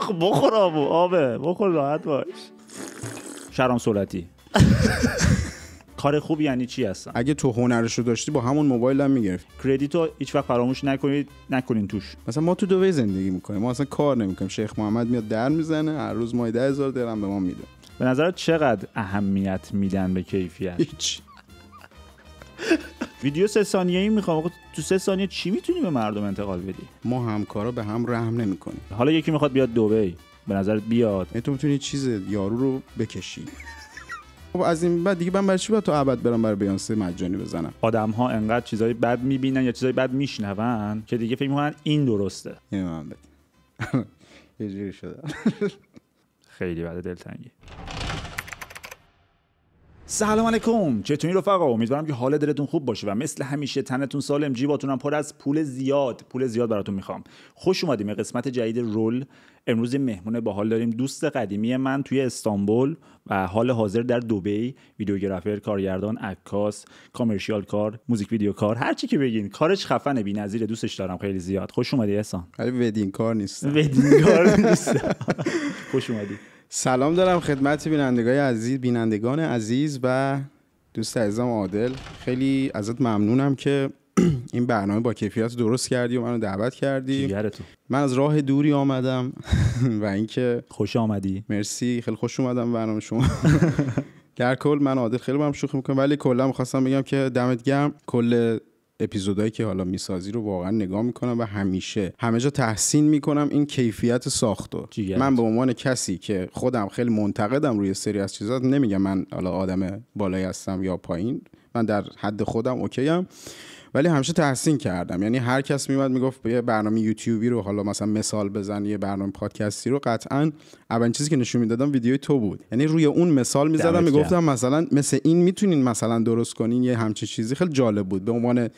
خب، بخور آبو آبه بخور راحت باش شرام سلطی کار خوب یعنی چی هستن اگه تو هنرش رو داشتی با همون موبایل هم میگرفت کردیت رو هیچ وقت فراموش نکنید نکنین توش مثلا ما تو دوی زندگی میکنیم ما اصلا کار نمیکنیم شیخ محمد میاد در میزنه هر روز ده هزار درم به ما میده به نظرت چقدر اهمیت میدن به کیفیت هیچ ویدیو سه ثانیه ای میخوام تو سه ثانیه چی میتونی به مردم انتقال بدی ما همکارا به هم رحم نمیکنیم حالا یکی میخواد بیاد دبی به نظرت بیاد یعنی تو میتونی چیز یارو رو بکشی خب از این بعد دیگه من برای چی باید تو عبد برم برای بیانسه مجانی بزنم آدم ها انقدر چیزای بد میبینن یا چیزای بد میشنون که دیگه فکر میکنن این درسته این یه شده خیلی بعد دلتنگی سلام علیکم چطوری رفقا امیدوارم که حال دلتون خوب باشه و مثل همیشه تنتون سالم جیباتونم پر از پول زیاد پول زیاد براتون میخوام خوش اومدیم به قسمت جدید رول امروز مهمون باحال داریم دوست قدیمی من توی استانبول و حال حاضر در دبی ویدیوگرافر کارگردان عکاس کامرشیال کار موزیک ویدیو کار هر چی که بگین کارش خفن بی‌نظیر دوستش دارم خیلی زیاد خوش اومدی احسان ولی ودین کار نیست ودین کار نیست خوش اومدی سلام دارم خدمت بینندگان عزیز بینندگان عزیز و دوست عزیزم عادل خیلی ازت ممنونم که این برنامه با کیفیت درست کردی و منو دعوت کردی من از راه دوری آمدم و اینکه خوش آمدی مرسی خیلی خوش اومدم برنامه شما در کل من عادل خیلی هم شوخی میکنم ولی کلا میخواستم بگم که دمت گرم کل اپیزودهایی که حالا میسازی رو واقعا نگاه میکنم و همیشه همه جا تحسین میکنم این کیفیت ساختو من به عنوان کسی که خودم خیلی منتقدم روی سری از چیزا نمیگم من حالا آدم بالایی هستم یا پایین من در حد خودم اوکی هم. ولی همیشه تحسین کردم یعنی هر کس میومد میگفت یه برنامه یوتیوبی رو حالا مثلا مثال بزن یه برنامه پادکستی رو قطعا اولین چیزی که نشون میدادم ویدیوی تو بود یعنی روی اون مثال میزدم میگفتم مثلا مثل این میتونین مثلا درست کنین یه همچین چیزی خیلی جالب بود به عنوان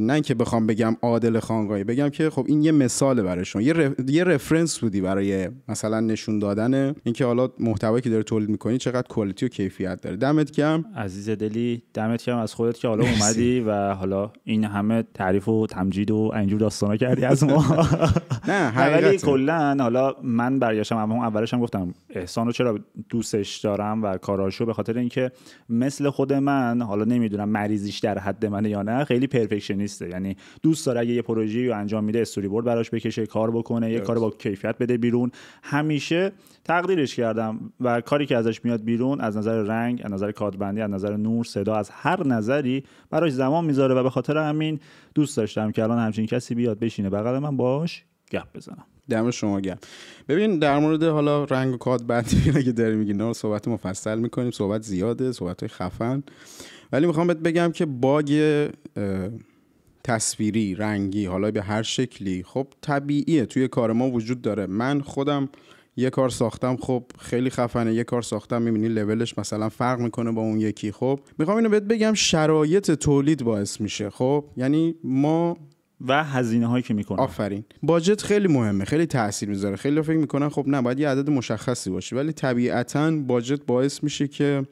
نه که بخوام بگم عادل خانقایی بگم که خب این یه مثال برایشون یه, یه رفرنس بودی برای مثلا نشون دادن اینکه حالا محتوایی که داری تولید میکنی چقدر کوالیتی و کیفیت داره دمت گرم عزیز دلی دمت گرم از خودت که حالا اومدی و حالا این همه تعریف و تمجید و اینجور داستانا کردی از ما نه ولی کلا حالا من برگشتم اما اولش هم گفتم احسان چرا دوستش دارم و کاراشو به خاطر اینکه مثل خود من حالا نمیدونم مریضیش در حد منه یا نه خیلی پرفکشن نیسته یعنی دوست داره اگه یه پروژه رو انجام میده استوری بورد براش بکشه کار بکنه یه کار با کیفیت بده بیرون همیشه تقدیرش کردم و کاری که ازش میاد بیرون از نظر رنگ از نظر کادبندی از نظر نور صدا از هر نظری براش زمان میذاره و به خاطر همین دوست داشتم که الان همچین کسی بیاد بشینه بغل من باش گپ بزنم دم شما گم ببین در مورد حالا رنگ و کاد بندی اگه داری میگی نه صحبت مفصل میکنیم صحبت زیاده صحبت خفن ولی میخوام بگم که باگ تصویری رنگی حالا به هر شکلی خب طبیعیه توی کار ما وجود داره من خودم یه کار ساختم خب خیلی خفنه یه کار ساختم میبینی لولش مثلا فرق میکنه با اون یکی خب میخوام اینو بهت بگم شرایط تولید باعث میشه خب یعنی ما و هزینه هایی که میکنه آفرین باجت خیلی مهمه خیلی تاثیر میذاره خیلی فکر میکنن خب نه باید یه عدد مشخصی باشه ولی طبیعتا باجت باعث میشه که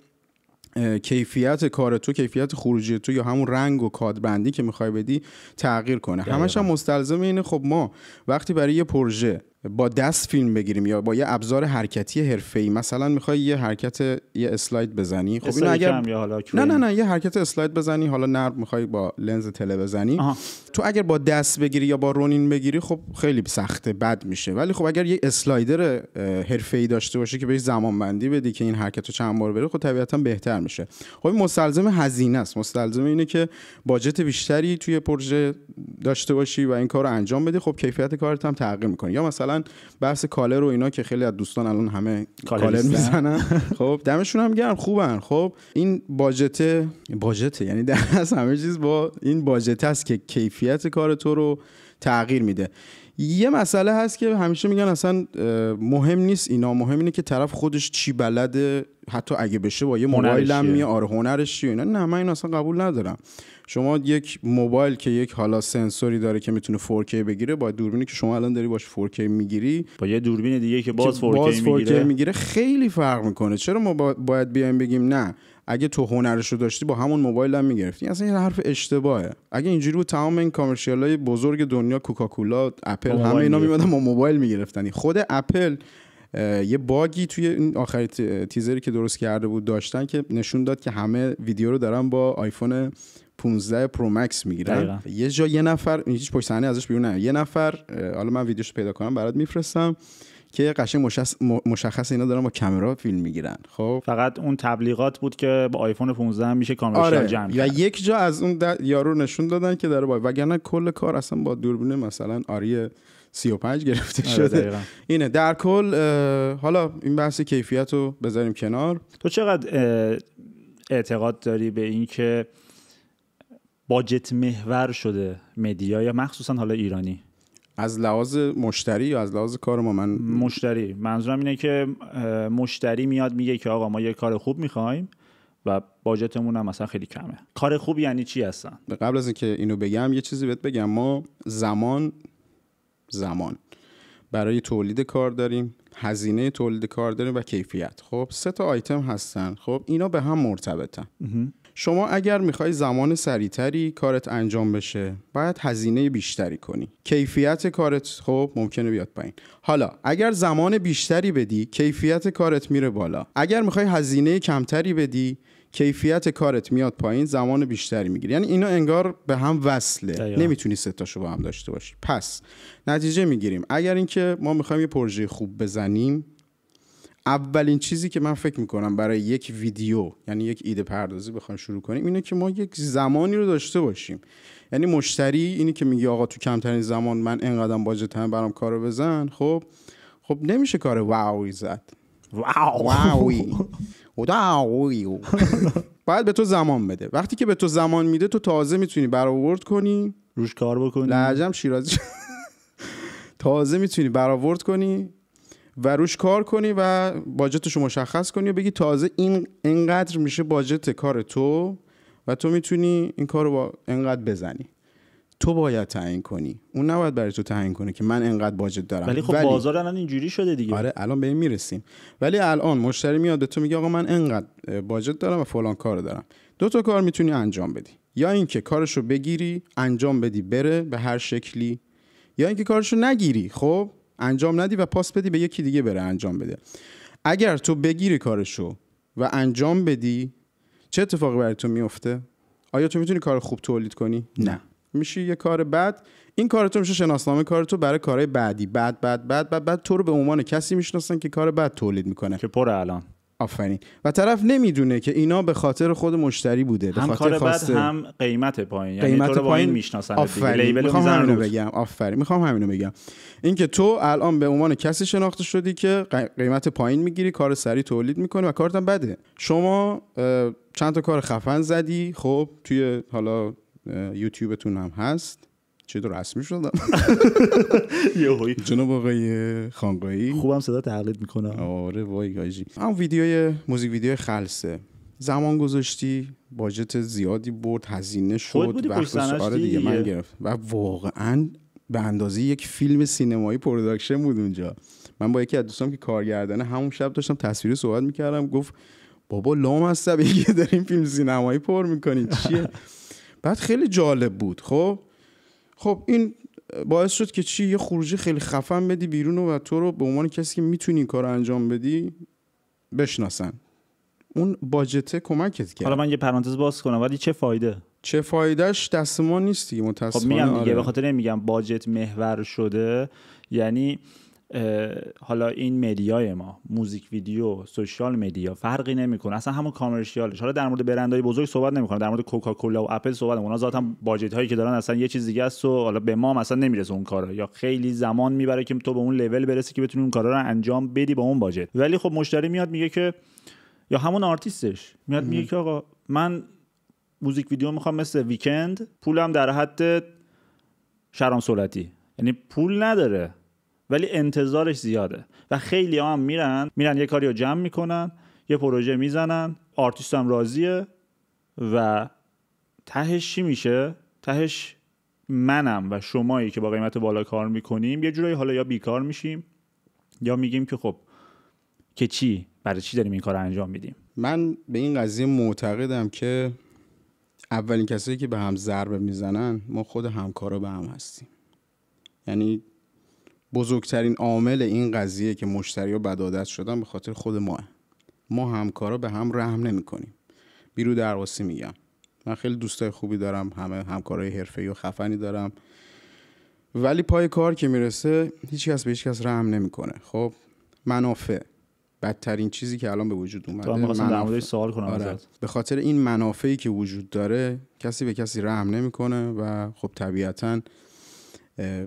کیفیت کار تو کیفیت خروجی تو یا همون رنگ و کادبندی که میخوای بدی تغییر کنه همش هم مستلزم اینه خب ما وقتی برای یه پروژه با دست فیلم بگیریم یا با یه ابزار حرکتی ای مثلا میخوای یه حرکت یه اسلاید بزنی خب اینو اگر نه نه نه یه حرکت اسلاید بزنی حالا نرم میخوای با لنز تله بزنی تو اگر با دست بگیری یا با رونین بگیری خب خیلی سخته بد میشه ولی خب اگر یه اسلایدر ای داشته باشی که بهش زمان بندی بدی که این حرکت رو چند بار بره خب طبیعتا بهتر میشه خب این مستلزم هزینه است مستلزم اینه که باجت بیشتری توی پروژه داشته باشی و این کار انجام بدی خب کیفیت کارت هم تغییر میکنه یا مثلا بحث کالر و اینا که خیلی از دوستان الان همه کالر میزنن خب دمشون هم گرم خوبن خب این باجته باجته یعنی در از همه چیز با این باجته است که کیفیت کار تو رو تغییر میده یه مسئله هست که همیشه میگن اصلا مهم نیست اینا مهم اینه که طرف خودش چی بلده حتی اگه بشه با یه موبایلم هم آره هنرش چیه نه من این اصلا قبول ندارم شما یک موبایل که یک حالا سنسوری داره که میتونه 4K بگیره با دوربینی که شما الان داری باش 4K میگیری با یه دوربین دیگه که باز 4K, میگیره. خیلی فرق میکنه چرا ما باید بیایم بگیم نه اگه تو هنرش رو داشتی با همون موبایل هم میگرفتی اصلا این حرف اشتباهه اگه اینجوری بود تمام این کامرشیال های بزرگ دنیا کوکاکولا اپل همه اینا میمدن با موبایل میگرفتن خود اپل یه باگی توی این آخرین تیزری که درست کرده بود داشتن که نشون داد که همه ویدیو رو دارن با آیفون 15 پرو مکس میگیرن یه جا یه نفر هیچ پشت ازش بیرون یه نفر حالا من ویدیوش پیدا کنم برات میفرستم که قشنگ مشخص, اینا دارن با کمرا فیلم میگیرن خب فقط اون تبلیغات بود که با آیفون 15 میشه کامرا آره. جمع یا یک جا از اون یارو نشون دادن که داره با وگرنه کل کار اصلا با دوربین مثلا آری 35 گرفته آره، شده اینه در کل حالا این بحث کیفیت رو بذاریم کنار تو چقدر اعتقاد داری به اینکه باجت محور شده مدیا یا مخصوصا حالا ایرانی از لحاظ مشتری یا از لحاظ کار ما من مشتری منظورم اینه که مشتری میاد میگه که آقا ما یه کار خوب میخوایم و باجتمون هم مثلا خیلی کمه کار خوب یعنی چی هستن قبل از اینکه اینو بگم یه چیزی بهت بگم ما زمان زمان برای تولید کار داریم هزینه تولید کار داریم و کیفیت خب سه تا آیتم هستن خب اینا به هم مرتبطن شما اگر میخوای زمان سریعتری کارت انجام بشه باید هزینه بیشتری کنی کیفیت کارت خب ممکنه بیاد پایین حالا اگر زمان بیشتری بدی کیفیت کارت میره بالا اگر میخوای هزینه کمتری بدی کیفیت کارت میاد پایین زمان بیشتری میگیری یعنی اینا انگار به هم وصله دایا. نمیتونی ستاشو با هم داشته باشی پس نتیجه میگیریم اگر اینکه ما میخوایم یه پروژه خوب بزنیم اولین چیزی که من فکر میکنم برای یک ویدیو یعنی یک ایده پردازی بخوایم شروع کنیم اینه که ما یک زمانی رو داشته باشیم یعنی مشتری اینی که میگه آقا تو کمترین زمان من اینقدر باجت هم برام کارو بزن خب خب نمیشه کار واوی زد واو واوی واوی باید به تو زمان بده وقتی که به تو زمان میده تو تازه میتونی برآورد کنی روش کار بکنی شیرازی تازه میتونی برآورد کنی و روش کار کنی و باجتش رو مشخص کنی و بگی تازه این انقدر میشه باجت کار تو و تو میتونی این کار رو با انقدر بزنی تو باید تعیین کنی اون نباید برای تو تعیین کنه که من انقدر باجت دارم ولی خب بازار الان اینجوری شده دیگه آره الان به این میرسیم ولی الان مشتری میاد به تو میگه آقا من انقدر باجت دارم و فلان کار دارم دو تا کار میتونی انجام بدی یا اینکه کارشو بگیری انجام بدی بره به هر شکلی یا اینکه کارشو نگیری خب انجام ندی و پاس بدی به یکی دیگه بره انجام بده اگر تو بگیری کارشو و انجام بدی چه اتفاقی برای تو میفته آیا تو میتونی کار خوب تولید کنی نه میشی یه کار بد این کار تو میشه شناسنامه کار تو برای کارهای بعدی بعد بعد بعد بعد, بعد تو رو به عنوان کسی میشناسن که کار بد تولید میکنه که پر الان آفرین و طرف نمیدونه که اینا به خاطر خود مشتری بوده هم خاطر بعد هم قیمت پایین یعنی قیمت یعنی پایین میشناسن آفرین میخوام همینو بگم آفرین میخوام همینو بگم اینکه تو الان به عنوان کسی شناخته شدی که قیمت پایین میگیری کار سری تولید میکنه و کارت هم بده شما چند تا کار خفن زدی خب توی حالا یوتیوبتون هم هست چه رسمی شدم یه جناب آقای خانقایی خوبم صدا تقلید میکنم آره وای گایجی هم ویدیوی موزیک ویدیو خلصه زمان گذاشتی باجت زیادی برد هزینه شد وقت آره دیگه من گرفت و واقعا به اندازه یک فیلم سینمایی پروداکشن بود اونجا من با یکی از دوستم که کارگردان همون شب داشتم تصویری صحبت میکردم گفت بابا لام یکی داریم فیلم سینمایی پر می‌کنید چیه بعد خیلی جالب بود خب خب این باعث شد که چی یه خروجی خیلی خفن بدی بیرون و تو رو به عنوان کسی که میتونی این کار انجام بدی بشناسن اون باجته کمکت کرد حالا من یه پرانتز باز کنم ولی چه فایده چه فایدهش دست ما نیست دیگه متاسفانه خب میگم دیگه آره. به خاطر نمیگم باجت محور شده یعنی حالا این مدیای ما موزیک ویدیو سوشال مدیا فرقی نمیکنه اصلا همون کامرشیالش حالا در مورد برندهای بزرگ صحبت نمیکنم در مورد کوکاکولا و اپل صحبت نمیکنم اونا ذاتن باجت هایی که دارن اصلا یه چیز دیگه است و حالا به ما هم اصلا نمیرسه اون کارا یا خیلی زمان میبره که تو به اون لول برسی که بتونی اون کارا رو انجام بدی با اون باجت ولی خب مشتری میاد میگه که یا همون آرتیستش میاد میگه که آقا من موزیک ویدیو میخوام مثل ویکند پولم در حد شرام یعنی پول نداره ولی انتظارش زیاده و خیلی هم میرن میرن یه کاری رو جمع میکنن یه پروژه میزنن آرتیست هم راضیه و تهش چی میشه تهش منم و شمایی که با قیمت بالا کار میکنیم یه جورایی حالا یا بیکار میشیم یا میگیم که خب که چی برای چی داریم این کار انجام میدیم من به این قضیه معتقدم که اولین کسایی که به هم ضربه میزنن ما خود همکارا به هم هستیم یعنی بزرگترین عامل این قضیه که مشتری و بدادت شدن به خاطر خود ماه ما همکارا به هم رحم کنیم بیرو درواسی میگم من خیلی دوستای خوبی دارم همه همکارای حرفه و خفنی دارم ولی پای کار که میرسه هیچکس به هیچکس رحم نمیکنه خب منافع بدترین چیزی که الان به وجود اومده منافع... سوال کنم آره. به خاطر این منافعی که وجود داره کسی به کسی رحم نمیکنه و خب طبیعتاً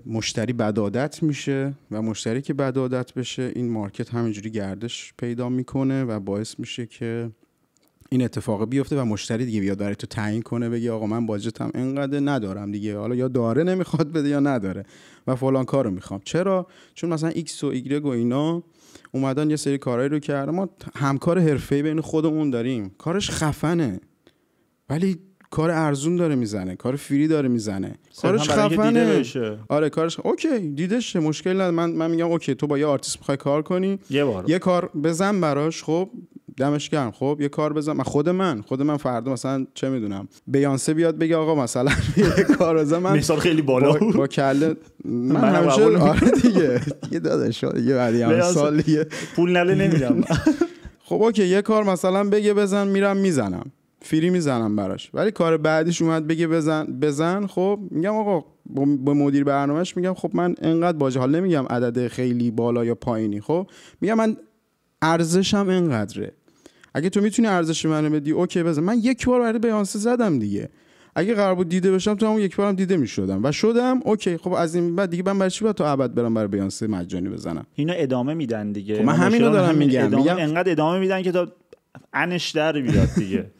مشتری بد عادت میشه و مشتری که بد عادت بشه این مارکت همینجوری گردش پیدا میکنه و باعث میشه که این اتفاق بیفته و مشتری دیگه بیاد برای تو تعیین کنه بگه آقا من باجتم اینقدر ندارم دیگه حالا یا داره نمیخواد بده یا نداره و فلان کارو میخوام چرا چون مثلا ایکس و ایگرگ و اینا اومدن یه سری کارهایی رو کردن ما همکار حرفه‌ای بین خودمون داریم کارش خفنه ولی کار ارزون داره میزنه کار فری داره میزنه کارش خفنه آره کارش اوکی دیدش مشکل نداره من من میگم اوکی تو با یه آرتیست میخوای کار کنی یه, بار. یه کار بزن براش خب دمش گرم خب یه کار بزن من خود من خود من فردا مثلا چه میدونم بیانسه بیاد بگه آقا مثلا یه کار بزن من مثال خیلی بالا با, با کله من همیشه آره دیگه یه داداش آره، یه بعدی هم پول نله نمیدم خب اوکی یه کار مثلا بگه بزن میرم میزنم فری میزنم براش ولی کار بعدیش اومد بگه بزن بزن خب میگم آقا به مدیر برنامهش میگم خب من انقدر باجه حال نمیگم عدد خیلی بالا یا پایینی خب میگم من ارزشم انقدره اگه تو میتونی ارزش منو بدی اوکی بزن من یک بار برای بیانسه زدم دیگه اگه قرار بود دیده بشم تو همون یک بارم دیده میشدم و شدم اوکی خب از این بعد دیگه من برای چی تو تا ابد برم برای بیانسه مجانی بزنم اینا ادامه میدن دیگه خب من همینو دارم میگم میگم انقدر ادامه میدن که تا انش در بیاد دیگه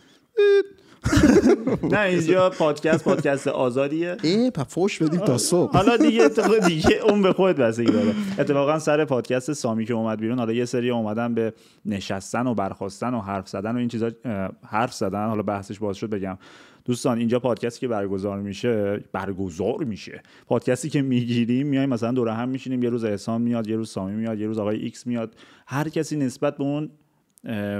نه اینجا پادکست پادکست آزادیه ای پا فوش بدیم تا صبح حالا دیگه دیگه اون به خود بستگی داره اتفاقا سر پادکست سامی که اومد بیرون حالا یه سری اومدن به نشستن و برخواستن و حرف زدن و این چیزا حرف زدن حالا بحثش باز شد بگم دوستان اینجا پادکستی که برگزار میشه برگزار میشه پادکستی که میگیریم میای مثلا دوره هم میشینیم یه روز احسان میاد یه روز سامی میاد یه روز آقای ایکس میاد هر کسی نسبت به اون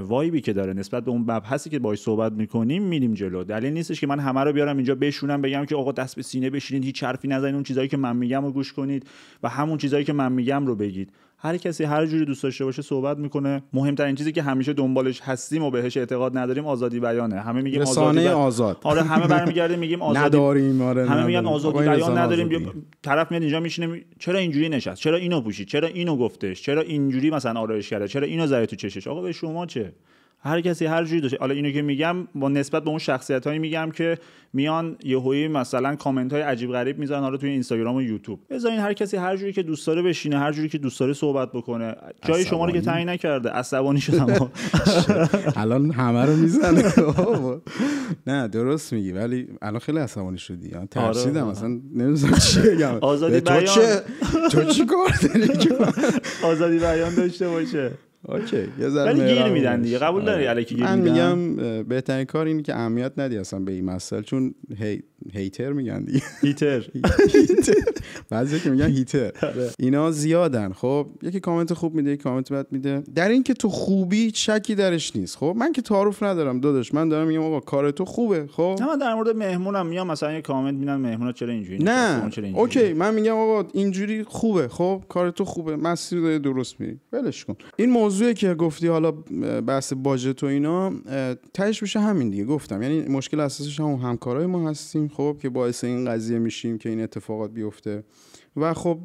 وایبی که داره نسبت به اون مبحثی که باهاش صحبت میکنیم میریم جلو دلیل نیستش که من همه رو بیارم اینجا بشونم بگم که آقا دست به سینه بشینید هیچ حرفی نزنید اون چیزایی که من میگم رو گوش کنید و همون چیزایی که من میگم رو بگید هر کسی هر جوری دوست داشته باشه صحبت میکنه مهمترین چیزی که همیشه دنبالش هستیم و بهش اعتقاد نداریم آزادی بیانه همه میگیم آزادی آزاد آره همه برمیگردیم میگیم آزادی نداریم آره همه میگن آزادی بیان نداریم طرف میاد اینجا میشینه چرا اینجوری نشست چرا اینو پوشید چرا اینو گفتش چرا اینجوری مثلا آرایش کرده چرا اینو زره تو چشش آقا به شما چه هر کسی هر جوری داشته حالا اینو که میگم با نسبت به اون شخصیت هایی میگم که میان یهویی مثلا کامنت های عجیب غریب میذارن حالا توی اینستاگرام و یوتیوب بذارین هر کسی هر جوری که دوست داره بشینه هر جوری که دوست داره صحبت بکنه جای شما رو که تعیین نکرده عصبانی شدم الان همه رو میزنه نه درست میگی ولی الان خیلی عصبانی شدی ترسیدم مثلا آره. نمیدونم چی بگم آزادی بیان تو چی کار آزادی بیان داشته باشه اوکی گیر میدن دیگه قبول داری آره. گیر میدن من میگم بهترین کار اینه که اهمیت ندی اصلا به این مسئله چون هی هیتر میگن دیگه هیتر بعضی که میگن هیتر آره. اینا زیادن خب یکی کامنت خوب میده یکی کامنت بد میده در این که تو خوبی شکی درش نیست خب من که تعارف ندارم داداش من دارم میگم آقا کار تو خوبه خب من در مورد مهمونم میام مثلا یه کامنت میدن مهمونا چرا اینجوری نه اوکی من میگم آقا اینجوری خوبه خب کار تو خوبه مسیر داری درست میری ولش کن این موضوعی که گفتی حالا بحث باجت و اینا تهش میشه همین دیگه گفتم یعنی مشکل اساسش همون همکارای ما هستیم خب که باعث این قضیه میشیم که این اتفاقات بیفته و خب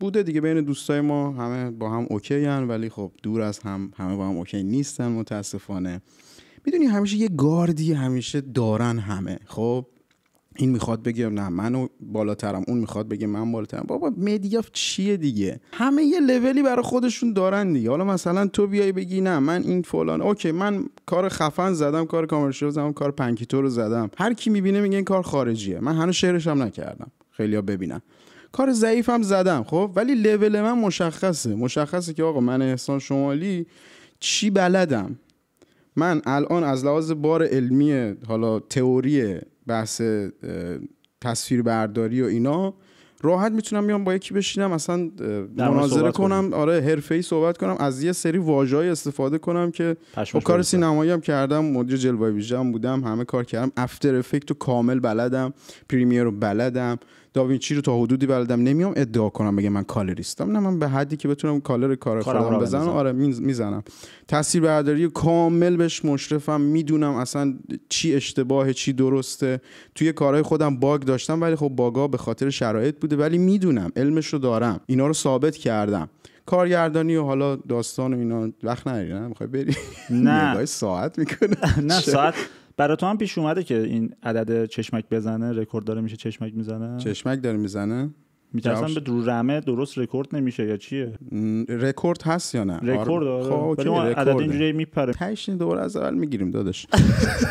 بوده دیگه بین دوستای ما همه با هم اوکی هن ولی خب دور از هم همه با هم اوکی نیستن متاسفانه میدونی همیشه یه گاردی همیشه دارن همه خب این میخواد بگه نه منو بالاترم اون میخواد بگه من بالاترم بابا مدیا چیه دیگه همه یه لولی برای خودشون دارن دیگه حالا مثلا تو بیای بگی نه من این فلان اوکی من کار خفن زدم کار کامرشیال زدم کار پنکیتو رو زدم هر کی میبینه میگه این کار خارجیه من هنوز شعرش هم نکردم خیلیا ببینن کار ضعیفم زدم خب ولی لول من مشخصه مشخصه که آقا من احسان شمالی چی بلدم من الان از لحاظ بار علمی حالا تئوری بحث تصویر برداری و اینا راحت میتونم بیام با یکی بشینم اصلا مناظره کنم. آره حرفه ای صحبت کنم از یه سری واژه استفاده کنم که با خب کار سینمایی هم کردم مدیر جلوه ویژه بودم همه کار کردم افتر افکت و کامل بلدم پریمیر رو بلدم چی رو تا حدودی بلدم نمیام ادعا کنم بگم من کالریستم نه من به حدی که بتونم کالر کار خودم بزنم آره میزنم تاثیر برداری کامل بهش مشرفم میدونم اصلا چی اشتباهه چی درسته توی کارهای خودم باگ داشتم ولی خب باگا به خاطر شرایط بوده ولی میدونم علمش رو دارم اینا رو ثابت کردم کارگردانی و حالا داستان و اینا وقت نری میخوای بری نه ساعت میکنه نه ساعت برای تو هم پیش اومده که این عدد چشمک بزنه رکورد داره میشه چشمک میزنه چشمک داره میزنه میترسم به درو رمه درست رکورد نمیشه یا چیه رکورد هست یا نه آره. رکورد آره. خب، ولی اون عدد اینجوری میپره تاش دوباره از اول میگیریم داداش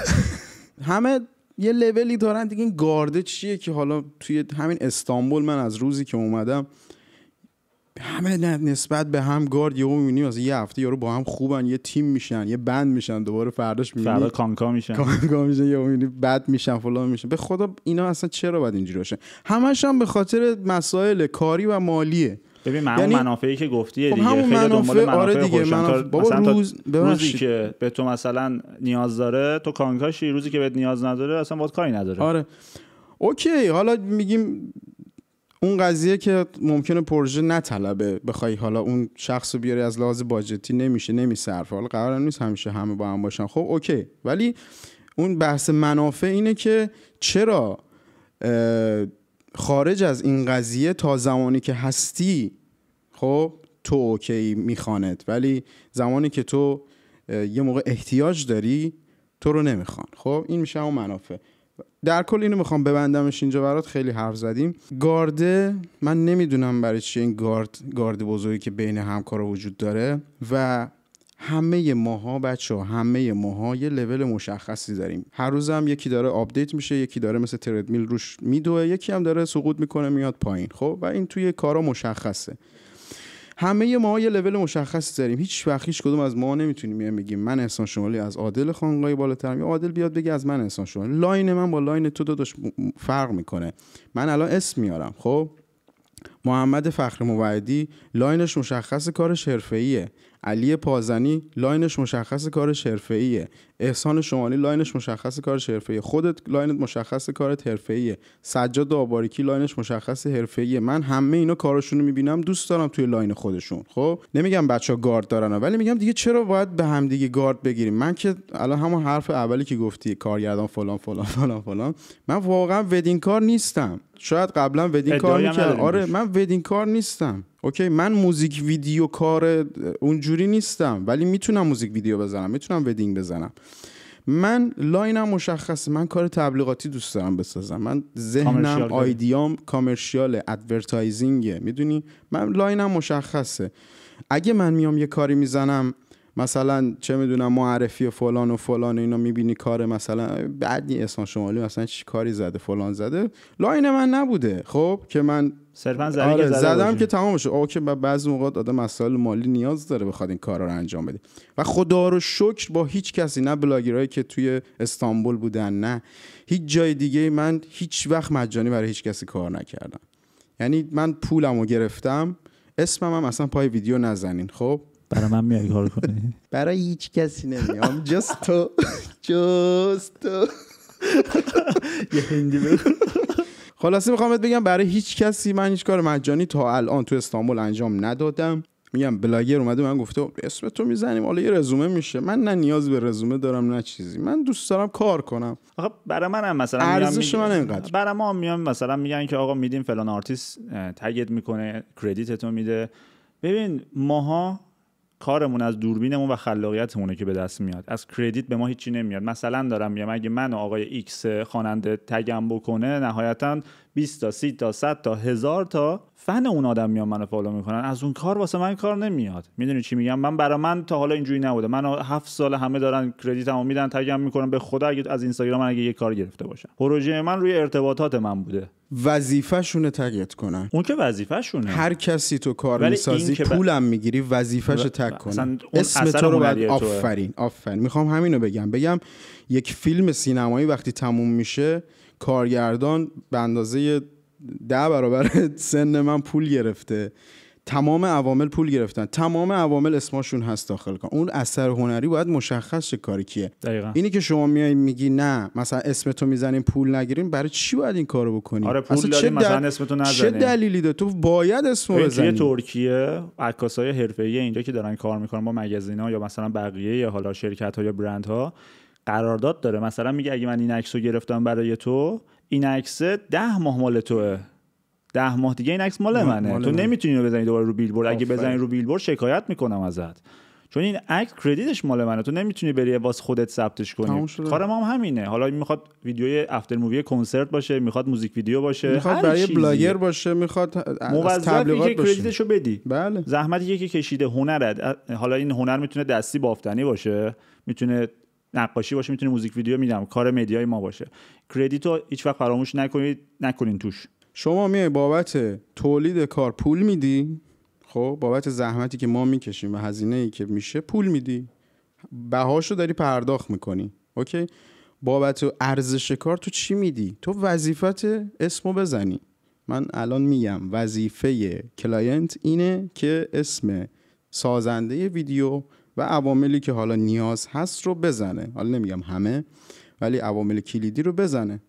همه یه لولی دارن دیگه این گارده چیه که حالا توی همین استانبول من از روزی که اومدم همه نسبت به هم گارد یهو میبینی مثلا یه هفته یارو با هم خوبن یه تیم میشن یه بند میشن دوباره فرداش میبینی فردا کانکا میشن کانکا میشن یهو میبینی بد میشن فلان میشن به خدا اینا اصلا چرا باید اینجوری باشه همش هم به خاطر مسائل کاری و مالیه ببین من یعنی منافعی که گفتی خب دیگه خیلی دنبال منافع آره دیگه بابا روزی که به تو مثلا نیاز داره تو کانکاشی روزی که بهت نیاز نداره اصلا واد کاری نداره آره اوکی حالا میگیم اون قضیه که ممکنه پروژه نطلبه بخوای حالا اون شخص رو بیاری از لحاظ باجتی نمیشه نمیصرفه حالا قرار نیست همیشه همه با هم باشن خب اوکی ولی اون بحث منافع اینه که چرا خارج از این قضیه تا زمانی که هستی خب تو اوکی میخواند ولی زمانی که تو یه موقع احتیاج داری تو رو نمیخوان خب این میشه اون منافع در کل اینو میخوام ببندمش اینجا برات خیلی حرف زدیم گارده من نمیدونم برای چی این گارد گارد بزرگی که بین همکارا وجود داره و همه ماها بچه ها همه ماها یه لول مشخصی داریم هر روزم یکی داره آپدیت میشه یکی داره مثل تردمیل روش میدوه یکی هم داره سقوط میکنه میاد پایین خب و این توی کارا مشخصه همه ما یه لول مشخصی داریم هیچ وقت کدوم از ما نمیتونیم یه بگیم من احسان شمالی از عادل خانقای بالاترم یا عادل بیاد بگه از من احسان شمالی لاین من با لاین تو داداش فرق میکنه من الان اسم میارم خب محمد فخر موعدی لاینش مشخص کارش حرفه‌ایه علی پازنی لاینش مشخص کار حرفه‌ایه احسان شمالی لاینش مشخص کار حرفه‌ایه خودت لاینت مشخص کار حرفه‌ایه سجاد آباریکی لاینش مشخص حرفه‌ایه من همه اینا کارشون رو میبینم دوست دارم توی لاین خودشون خب نمیگم بچه گارد دارن ولی میگم دیگه چرا باید به همدیگه گارد بگیریم من که الان همون حرف اولی که گفتی کارگردان فلان فلان فلان فلان من واقعا ودین کار نیستم شاید قبلا ودین کار میکردم آره من ودین کار نیستم اوکی من موزیک ویدیو کار اونجوری نیستم ولی میتونم موزیک ویدیو بزنم میتونم ودینگ بزنم من لاینم مشخصه من کار تبلیغاتی دوست دارم بسازم من ذهنم آیدیام کامرشیال ادورتایزینگه میدونی من لاینم مشخصه اگه من میام یه کاری میزنم مثلا چه میدونم معرفی فلان و فلان و اینا میبینی کار مثلا بعدی اسم شمالی مثلا چی کاری زده فلان زده لاین من نبوده خب که من صرفا زدی آره که زدم که تمام شد اوکی بعضی موقع آدم مسائل مالی نیاز داره بخواد این کارا رو انجام بده و خدا رو شکر با هیچ کسی نه بلاگرایی که توی استانبول بودن نه هیچ جای دیگه من هیچ وقت مجانی برای هیچ کسی کار نکردم یعنی من پولم رو گرفتم اسمم هم اصلا پای ویدیو نزنین خب برای من میای کار کنی برای هیچ کسی نمیام جست تو جست تو یه هندی خلاصه میخوام بگم برای هیچ کسی من هیچ کار مجانی تا الان تو استانبول انجام ندادم میگم بلاگر اومده من گفته اسم تو میزنیم حالا یه رزومه میشه من نه نیاز به رزومه دارم نه چیزی من دوست دارم کار کنم آقا برای منم مثلا ارزش من اینقدر برای ما میام مثلا میگن که آقا میدیم فلان آرتیست تگت میکنه کردیتتو میده ببین ماها کارمون از دوربینمون و خلاقیتمونه که به دست میاد از کردیت به ما هیچی نمیاد مثلا دارم میگم اگه من و آقای ایکس خواننده تگم بکنه نهایتا 20 تا 30 تا 100 تا هزار تا فن اون آدم میان منو فالو میکنن از اون کار واسه من کار نمیاد میدونی چی میگم من برا من تا حالا اینجوری نبوده من هفت سال همه دارن کردیتمو میدن تگم میکنن به خدا اگه از اینستاگرام من اگه یه کار گرفته باشم پروژه من روی ارتباطات من بوده شونه تقیت کنن اون که شونه هر کسی تو کار میسازی پولم میگیری وظیفهش تک تگ کنن اسم تو رو بعد آفرین آفرین میخوام همینو بگم بگم یک فیلم سینمایی وقتی تموم میشه کارگردان به اندازه ده برابر سن من پول گرفته تمام عوامل پول گرفتن تمام عوامل اسمشون هست داخل کن اون اثر هنری باید مشخص چه کاری کیه دقیقا. اینی که شما میای میگی نه مثلا اسم تو میزنیم پول نگیریم برای چی باید این کارو بکنی آره پول چه دل... اسم تو نزنیم چه دلیلی ده تو باید اسمو بزنی ترکیه عکاسای حرفه‌ای اینجا که دارن کار میکنن با مگزینا یا مثلا بقیه یا حالا شرکت ها یا برند ها قرارداد داره مثلا میگه اگه من این عکسو گرفتم برای تو این عکس ده ماه مال توه ده ماه دیگه این عکس مال منه تو نمیتونی اینو بزنی دوباره رو بیلبورد اگه بزنی رو بیلبورد شکایت میکنم ازت چون این عکس کردیتش مال منه تو نمیتونی بری واس خودت ثبتش کنی کار ما هم همینه حالا میخواد ویدیوی افتر مووی کنسرت باشه میخواد موزیک ویدیو باشه میخواد برای بلاگر باشه میخواد موظفی که کریدیتشو بدی بله زحمتی که کشیده هنرد حالا این هنر میتونه دستی بافتنی باشه میتونه نقاشی باشه میتونه موزیک ویدیو میدم کار مدیای ما باشه کریدیتو هیچ وقت فراموش نکنید نکنین توش شما میای بابت تولید کار پول میدی خب بابت زحمتی که ما میکشیم و هزینه ای که میشه پول میدی بهاشو داری پرداخت میکنی اوکی بابت ارزش کار تو چی میدی تو وظیفت اسمو بزنی من الان میگم وظیفه کلاینت اینه که اسم سازنده ویدیو و عواملی که حالا نیاز هست رو بزنه حالا نمیگم همه ولی عوامل کلیدی رو بزنه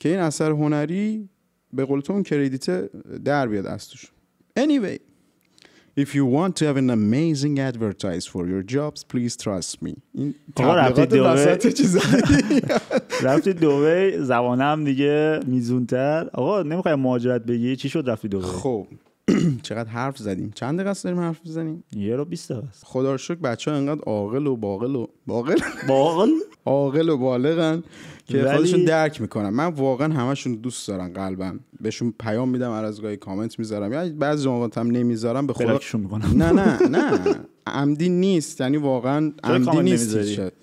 که این اثر هنری به قول تو اون کردیت در بیاد از توش anyway If you want to have an amazing advertise for your jobs, please trust me. این تبلیغات وسط چیز رفتی دوبه زبانم دیگه میزونتر آقا نمیخوای مهاجرت بگی چی شد رفتی دوبه خب چقدر حرف زدیم چند دقیقه داریم حرف بزنیم یه رو 20 دقیقه خدا رو شکر بچه ها انقدر عاقل و باقل و باقل باقل عاقل و بالغن که خودشون درک میکنم من واقعا همشون دوست دارم قلبم بهشون پیام میدم گاهی کامنت میذارم یا یعنی بعضی موقع هم نمیذارم به خدا نه نه نه عمدی نیست یعنی واقعا عمدی نیست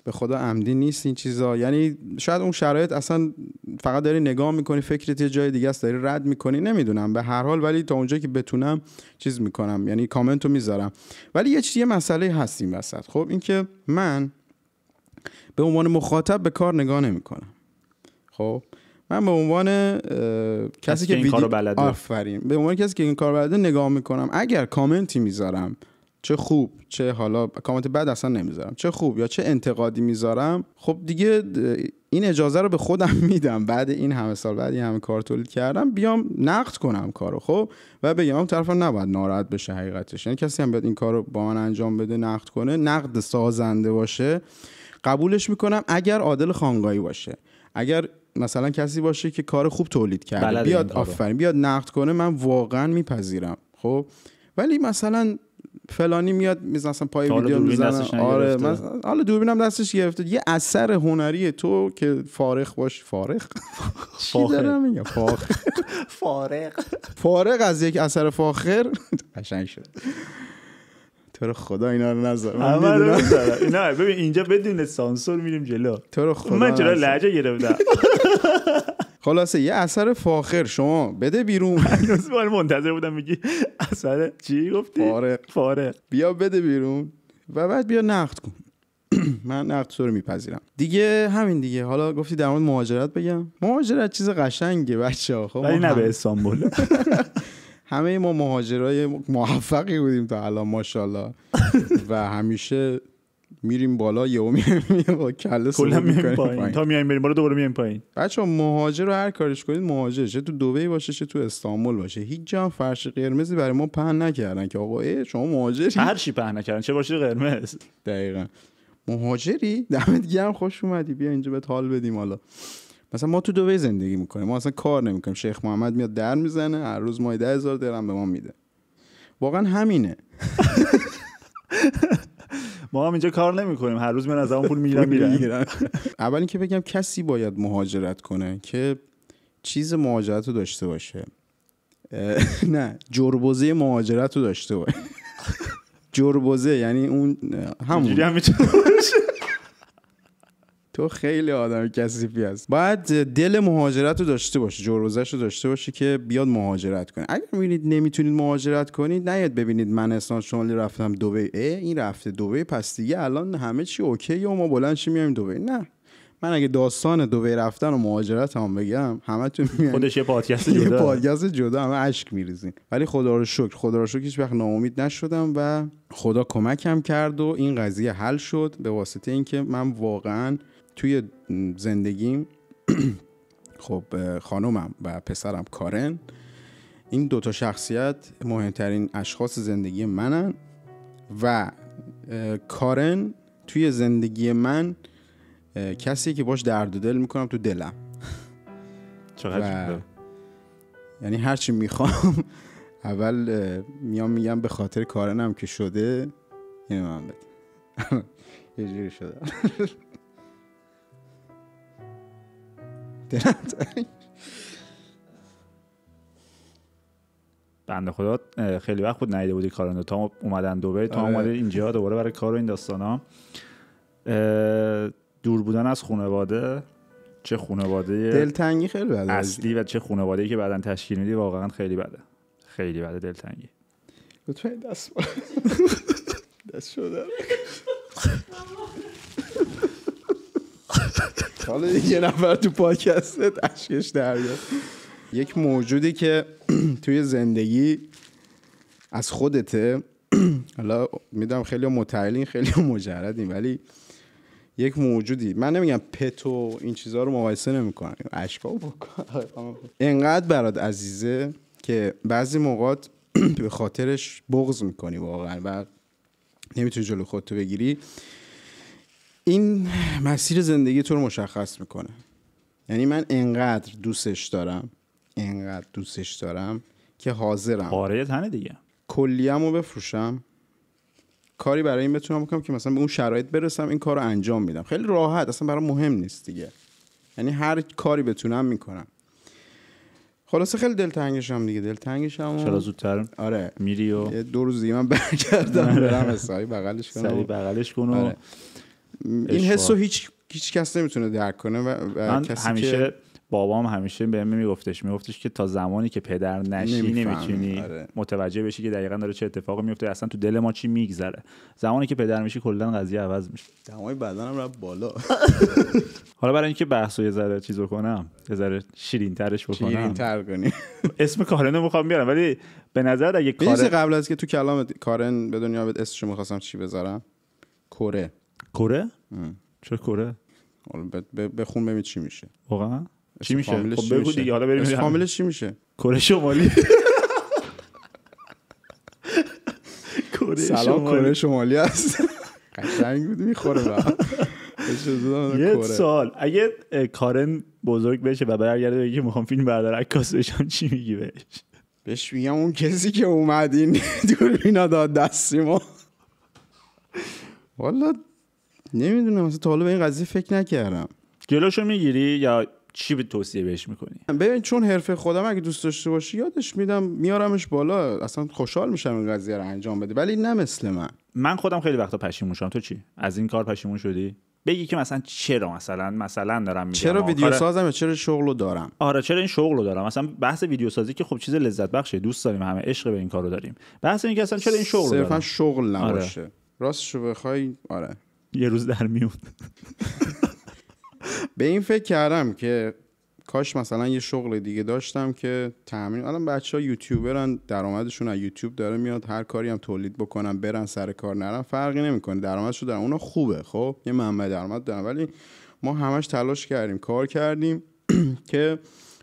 به خدا عمدی نیست این چیزا یعنی شاید اون شرایط اصلا فقط داری نگاه میکنی فکرت یه جای دیگه داری رد میکنی نمیدونم به هر حال ولی تا اونجا که بتونم چیز میکنم یعنی کامنتو میذارم ولی یه چیز یه مسئله هست وسط خب اینکه من به عنوان مخاطب به کار نگاه کنم خب من به عنوان کسی که, ویدیو آفرین به عنوان کسی که این کار بلده نگاه میکنم اگر کامنتی میذارم چه خوب چه حالا کامنت بد اصلا نمیذارم چه خوب یا چه انتقادی میذارم خب دیگه این اجازه رو به خودم میدم بعد این همه سال بعد این همه کار تولید کردم بیام نقد کنم کارو خب و بگم طرفا نباید ناراحت بشه حقیقتش یعنی کسی هم بیاد این کارو با من انجام بده نقد کنه نقد سازنده باشه قبولش میکنم اگر عادل خانگایی باشه اگر مثلا کسی باشه که کار خوب تولید کرده بیاد آفرین بیاد نقد کنه من واقعا میپذیرم خب ولی مثلا فلانی میاد مثلا پای ویدیو میزنه آره حالا دوربینم دستش گرفته یه اثر هنری تو که فارغ باش فارغ چی دارم فارغ فارغ فارغ از یک اثر فاخر قشنگ شد تو رو خدا اینا رو نذار من اینا ببین اینجا بدون سانسور میریم جلو تو رو خدا من چرا لهجه گرفتم خلاصه یه اثر فاخر شما بده بیرون من منتظر بودم میگی اثر چی گفتی فارق فارق بیا بده بیرون و بعد بیا نقد کن من نقد رو میپذیرم دیگه همین دیگه حالا گفتی در مورد مهاجرت بگم مهاجرت چیز قشنگه بچه خب نه به استانبول همه ما مهاجرای موفقی بودیم تا الان ماشاءالله و همیشه میریم بالا یهو میایم با کله کلا میایم پایین تا میایم بریم بالا دوباره میایم پایین بچا مهاجر رو هر کاریش کنید مهاجر چه تو دبی باشه چه تو استانبول باشه هیچ جا فرش قرمزی برای ما پهن نکردن که آقا شما مهاجری هر چی پهن نکردن چه باشه قرمز دقیقا مهاجری دمت گرم خوش اومدی بیا اینجا به حال بدیم حالا مثلا ما تو دبی زندگی میکنیم ما اصلا کار نمیکنیم شیخ محمد میاد در میزنه هر روز ماه ده هزار درم به ما میده واقعا همینه ما هم اینجا کار نمیکنیم هر روز من از اون پول میگیرم میرم اول اینکه بگم کسی باید مهاجرت کنه که چیز مهاجرت رو داشته باشه نه جربوزه مهاجرت رو داشته باشه جربوزه یعنی اون همون تو خیلی آدم کسیفی هست باید دل مهاجرت رو داشته باشی جروزش رو داشته باشه که بیاد مهاجرت کنه اگر میبینید نمیتونید مهاجرت کنید نیاد ببینید من اصلا شمالی رفتم ای این رفته دوبه پس دیگه الان همه چی اوکیه و ما بلند چی میایم دوبه نه من اگه داستان دبی رفتن و مهاجرت هم بگم تو میگن خودش یه پادکست جدا یه پادکست جدا همه اشک میریزین ولی خدا رو شکر خدا رو شکر هیچ وقت ناامید نشدم و خدا کمکم کرد و این قضیه حل شد به واسطه اینکه من واقعا توی زندگیم خب خانومم و پسرم کارن این دوتا شخصیت مهمترین اشخاص زندگی منن و کارن توی زندگی من کسی که باش درد و دل میکنم تو دلم چقدر یعنی هرچی میخوام اول میام میگم به خاطر کارنم که شده یه جوری شده بند خدا خیلی وقت بود نیده بودی کارن تا اومدن دوباره تو اومده اینجا دوباره برای کار و این داستان ها دور بودن از خانواده چه خانواده دلتنگی خیلی بده اصلی و چه خانواده که بعدا تشکیل میدی واقعا خیلی بده خیلی بده دلتنگی لطفا دست دست شده حالا یه نفر تو پادکستت اشکش در یک موجودی که توی زندگی از خودته حالا میدونم خیلی متعلین خیلی مجردیم ولی یک موجودی من نمیگم پت و این چیزها رو مقایسه نمیکنم اشکا انقدر برات عزیزه که بعضی موقعات به خاطرش بغض میکنی واقعا و نمیتونی جلو خودتو بگیری این مسیر زندگی تو رو مشخص میکنه یعنی من انقدر دوستش دارم انقدر دوستش دارم که حاضرم پاره تنه دیگه رو بفروشم کاری برای این بتونم بکنم که مثلا به اون شرایط برسم این کار رو انجام میدم خیلی راحت اصلا برای مهم نیست دیگه یعنی هر کاری بتونم میکنم خلاصه خیلی دلتنگشم دیگه دلتنگشم و... چرا زودتر آره میری و دو روز دیگه من برگردم آره. برم بغلش کنم بغلش کنم آره. این حس هیچ هیچ کس نمیتونه درک کنه و, من همیشه بابام همیشه به من میگفتش میگفتش که تا زمانی که پدر نشی نمیتونی آره. متوجه بشی که دقیقا داره چه اتفاقی میفته اصلا تو دل ما چی میگذره زمانی که پدر میشی کلا قضیه عوض میشه دمای بدنم رفت بالا حالا برای اینکه بحث یه ذره چیزو کنم یه ذره شیرین ترش بکنم شیرین تر کنی اسم کارن رو میخوام بیارم ولی به نظر اگه کارن قبل از که تو کلام کارن به دنیا اسمش میخواستم چی بذارم کره کره چرا کره حالا بخون ببین چی میشه واقعا چی میشه خب بگو دیگه حالا بریم فامیلش چی میشه کره شمالی سلام کره شمالی است قشنگ بود میخوره یه سال اگه کارن بزرگ بشه و برگرده بگه که میخوام فیلم بردار عکاس بشم چی میگی بهش بهش میگم اون کسی که اومدین دور دوربینا داد دستی ما والا نمیدونم اصلا تا حالا به این قضیه فکر نکردم جلوشو میگیری یا چی به توصیه بهش میکنی ببین چون حرفه خودم اگه دوست داشته باشی یادش میدم میارمش بالا اصلا خوشحال میشم این قضیه رو انجام بده ولی نه مثل من من خودم خیلی وقتا پشیمون شدم تو چی از این کار پشیمون شدی بگی که مثلا چرا مثلا مثلا دارم میگم چرا ویدیو سازم یا چرا شغلو دارم آره چرا این شغلو دارم مثلا بحث ویدیو سازی که خب چیز لذت بخشه دوست داریم همه عشق به این کارو داریم بحث این اصلا چرا این شغل صرفا آره. شغل نباشه آره. راستشو بخوای آره یه روز در میون به این فکر کردم که کاش مثلا یه شغل دیگه داشتم که تامین الان بچه ها یوتیوبرن درآمدشون از یوتیوب داره میاد هر کاری هم تولید بکنن برن سر کار نرن فرقی نمیکنه درآمدشون دارن اونا خوبه خب یه منبع درآمد دارن ولی ما همش تلاش کردیم کار کردیم که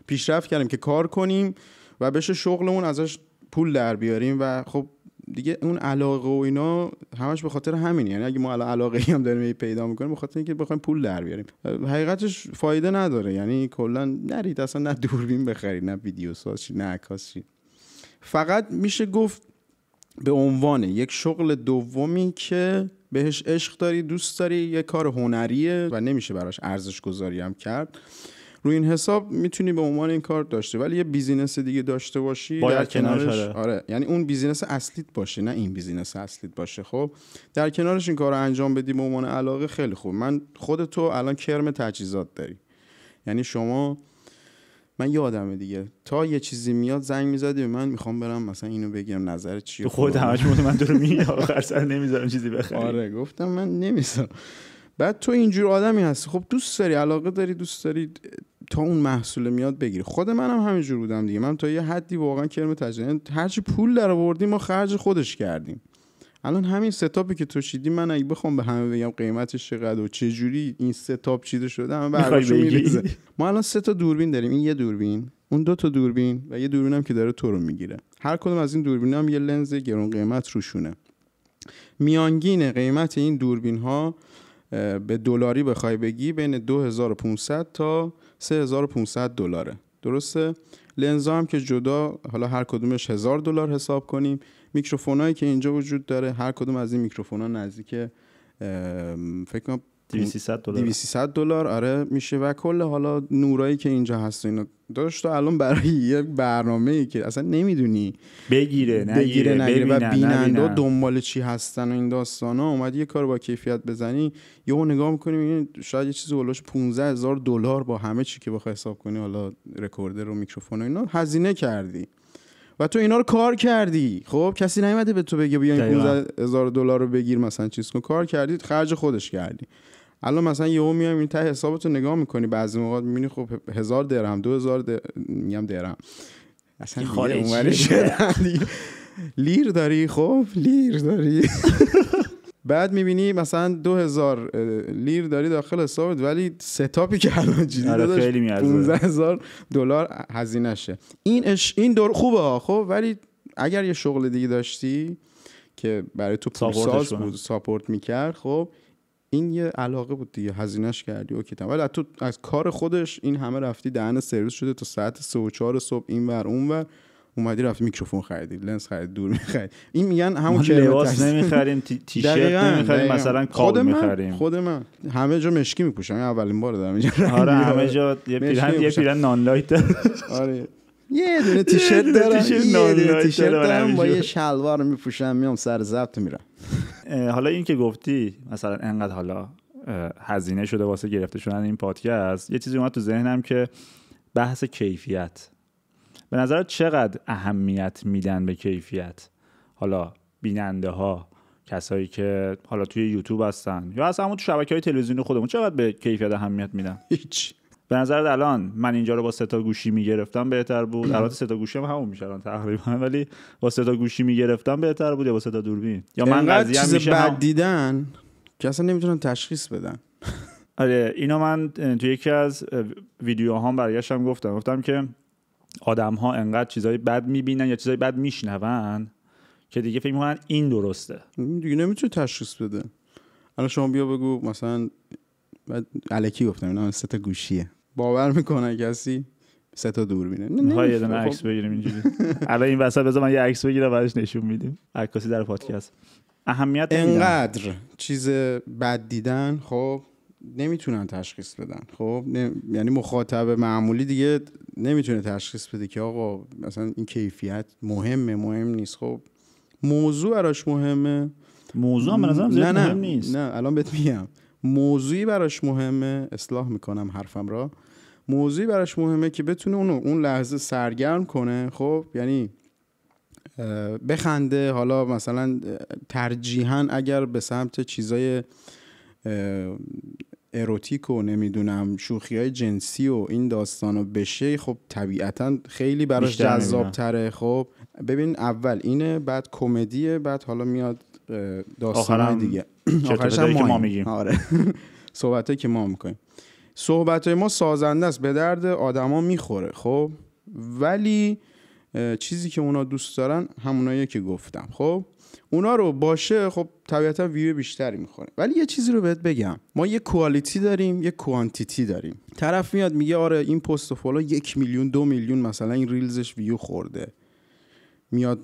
پیشرفت کردیم که کار کنیم و بشه شغلمون ازش پول در بیاریم و خب دیگه اون علاقه و اینا همش به خاطر همینه یعنی اگه ما الان علاقه هم داریم پیدا میکنیم به خاطر اینکه بخوایم پول در بیاریم حقیقتش فایده نداره یعنی کلا نرید اصلا نه دوربین بخرید نه ویدیو ساز نه عکاس فقط میشه گفت به عنوان یک شغل دومی که بهش عشق داری دوست داری یه کار هنریه و نمیشه براش ارزش گذاری هم کرد روی این حساب میتونی به عنوان این کار داشته ولی یه بیزینس دیگه داشته باشی باید در کنارش آره. آره یعنی اون بیزینس اصلیت باشه نه این بیزینس اصلیت باشه خب در کنارش این کار رو انجام بدی به عنوان علاقه خیلی خوب من خود تو الان کرم تجهیزات داری یعنی شما من یادمه دیگه تا یه چیزی میاد زنگ میزدی به من میخوام برم مثلا اینو بگم نظر چیه خود همش من دور آخر سر نمیذارم چیزی بخرم آره گفتم من نمیذارم بعد تو اینجور آدمی هستی خب دوست داری علاقه داری دوست داری تا اون محصول میاد بگیری خود منم هم همینجور بودم دیگه من تا یه حدی واقعا کرم تجربه یعنی هرچی پول در آوردیم ما خرج خودش کردیم الان همین ستاپی که تو چیدی من اگه بخوام به همه بگم قیمتش چقدر و چه جوری این ستاپ چیده شده همه میریزه ما الان سه تا دوربین داریم این یه دوربین اون دو تا دوربین و یه دوربین که داره تو رو میگیره هر کدوم از این دوربین هم یه لنز گرون قیمت روشونه میانگین قیمت این دوربین ها به دلاری بخوای بگی بین 2500 تا 3500 دلاره درسته لنزا هم که جدا حالا هر کدومش 1000 دلار حساب کنیم میکروفونایی که اینجا وجود داره هر کدوم از این میکروفونا نزدیک فکر کنم 200 دلار 200 دلار آره میشه و کل حالا نورایی که اینجا هست اینا داشت تو الان برای یه برنامه ای که اصلا نمیدونی بگیره نگیره بگیره نگیره و بیننده دنبال چی هستن و این ها اومد یه کار با کیفیت بزنی یهو نگاه میکنی شاید یه چیزی هلوش 15 هزار دلار با همه چی که بخوای حساب کنی حالا رکوردر و میکروفون و اینا هزینه کردی و تو اینا رو کار کردی خب کسی نیومده به تو بگه بیا این 15000 دلار رو بگیر مثلا چیز کار کردی خرج خودش کردی الان مثلا یهو میایم این ته حسابتو نگاه میکنی بعضی موقع میبینی خب هزار درهم دو هزار در... میگم درهم اصلا خارجی لیر داری خب لیر داری بعد میبینی مثلا دو هزار لیر داری داخل حسابت ولی ستاپی که الان جدید آره، داشت هزار دلار هزینه شه این اش این دور خوبه ها خب ولی اگر یه شغل دیگه داشتی که برای تو پولساز بود ساپورت میکرد خب این یه علاقه بود دیگه هزینهش کردی اوکی تمام ولی تو از کار خودش این همه رفتی دهن سرویس شده تا ساعت 3 و 4 صبح این ور اون ور اومدی رفتی میکروفون خریدی لنز خرید دور میخرید این میگن همون که لباس نمیخریم تیشرت نمیخریم مثلا کاد میخریم خود من همه جا مشکی میپوشم اولین بار دارم اینجا آره همه جا یه پیرهن یه پیرهن نان لایت آره یه دونه تیشرت دارم یه دونه تیشرت دارم با یه شلوار میپوشم میام سر ضبط میرم حالا این که گفتی مثلا انقدر حالا هزینه شده واسه گرفته شدن این پادکست یه چیزی اومد تو ذهنم که بحث کیفیت به نظر چقدر اهمیت میدن به کیفیت حالا بیننده ها کسایی که حالا توی یوتیوب هستن یا اصلا همون تو شبکه های تلویزیونی خودمون چقدر به کیفیت اهمیت میدن هیچ به نظر الان من اینجا رو با تا گوشی میگرفتم بهتر بود البته تا گوشی هم همون میشه الان تقریبا ولی با تا گوشی میگرفتم بهتر بود یا با تا دوربین یا من قضیه چیز دیدن که اصلا نمیتونن تشخیص بدن آره اینو من تو یکی از ویدیوهام برگشتم گفتم گفتم که آدم ها انقدر چیزای بد میبینن یا چیزای بد میشنون که دیگه فکر میکنن این درسته دیگه نمیتونه تشخیص بده الان شما بیا بگو مثلا بعد الکی گفتم اینا سه گوشیه باور میکنه کسی سه تا دور بینه نه یه دونه عکس خب. بگیریم اینجوری الان این وسط بذار من یه عکس بگیرم بعدش نشون میدیم عکاسی در پادکست اهمیت اینقدر چیز بد دیدن خب نمیتونن تشخیص بدن خب نمی... یعنی مخاطب معمولی دیگه نمیتونه تشخیص بده که آقا مثلا این کیفیت مهمه مهم نیست خب موضوع براش مهمه موضوع هم نظرم زیاد مهم نیست نه الان بهت میگم موضوعی براش مهمه اصلاح میکنم حرفم را موضوعی براش مهمه که بتونه اونو اون لحظه سرگرم کنه خب یعنی بخنده حالا مثلا ترجیحا اگر به سمت چیزای اروتیک و نمیدونم شوخی های جنسی و این داستان و بشه خب طبیعتا خیلی براش جذاب تره خب ببین اول اینه بعد کمدیه بعد حالا میاد داستان دیگه آخرش هم ما میگیم آره که ما میکنیم صحبت ما سازنده است به درد آدما میخوره خب ولی چیزی که اونا دوست دارن همونایی که گفتم خب اونا رو باشه خب طبیعتا ویو بیشتری میخوره ولی یه چیزی رو بهت بگم ما یه کوالیتی داریم یه کوانتیتی داریم طرف میاد میگه آره این پست و یک میلیون دو میلیون مثلا این ریلزش ویو خورده میاد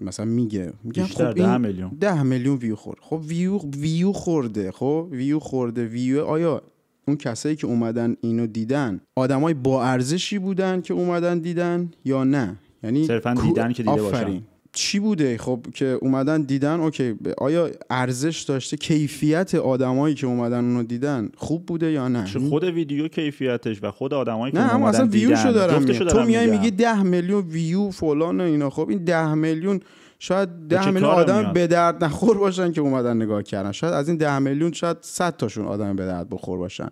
مثلا میگه میگه خب ده میلیون ده میلیون ویو خورده خب ویو ویو خورده خب ویو خورده ویو آیا اون کسایی که اومدن اینو دیدن آدمای با ارزشی بودن که اومدن دیدن یا نه یعنی صرفا دیدن که دیده باشن چی بوده خب که اومدن دیدن اوکی آیا ارزش داشته کیفیت آدمایی که اومدن اونو دیدن خوب بوده یا نه خود ویدیو کیفیتش و خود آدمایی که نه اومدن اصلا ویو شو دارم تو میای میگی 10 میلیون ویو فلان و اینا خب این 10 میلیون شاید ده میلیون آدم به درد نخور باشن که اومدن نگاه کردن شاید از این ده میلیون شاید 100 تاشون آدم به درد بخور باشن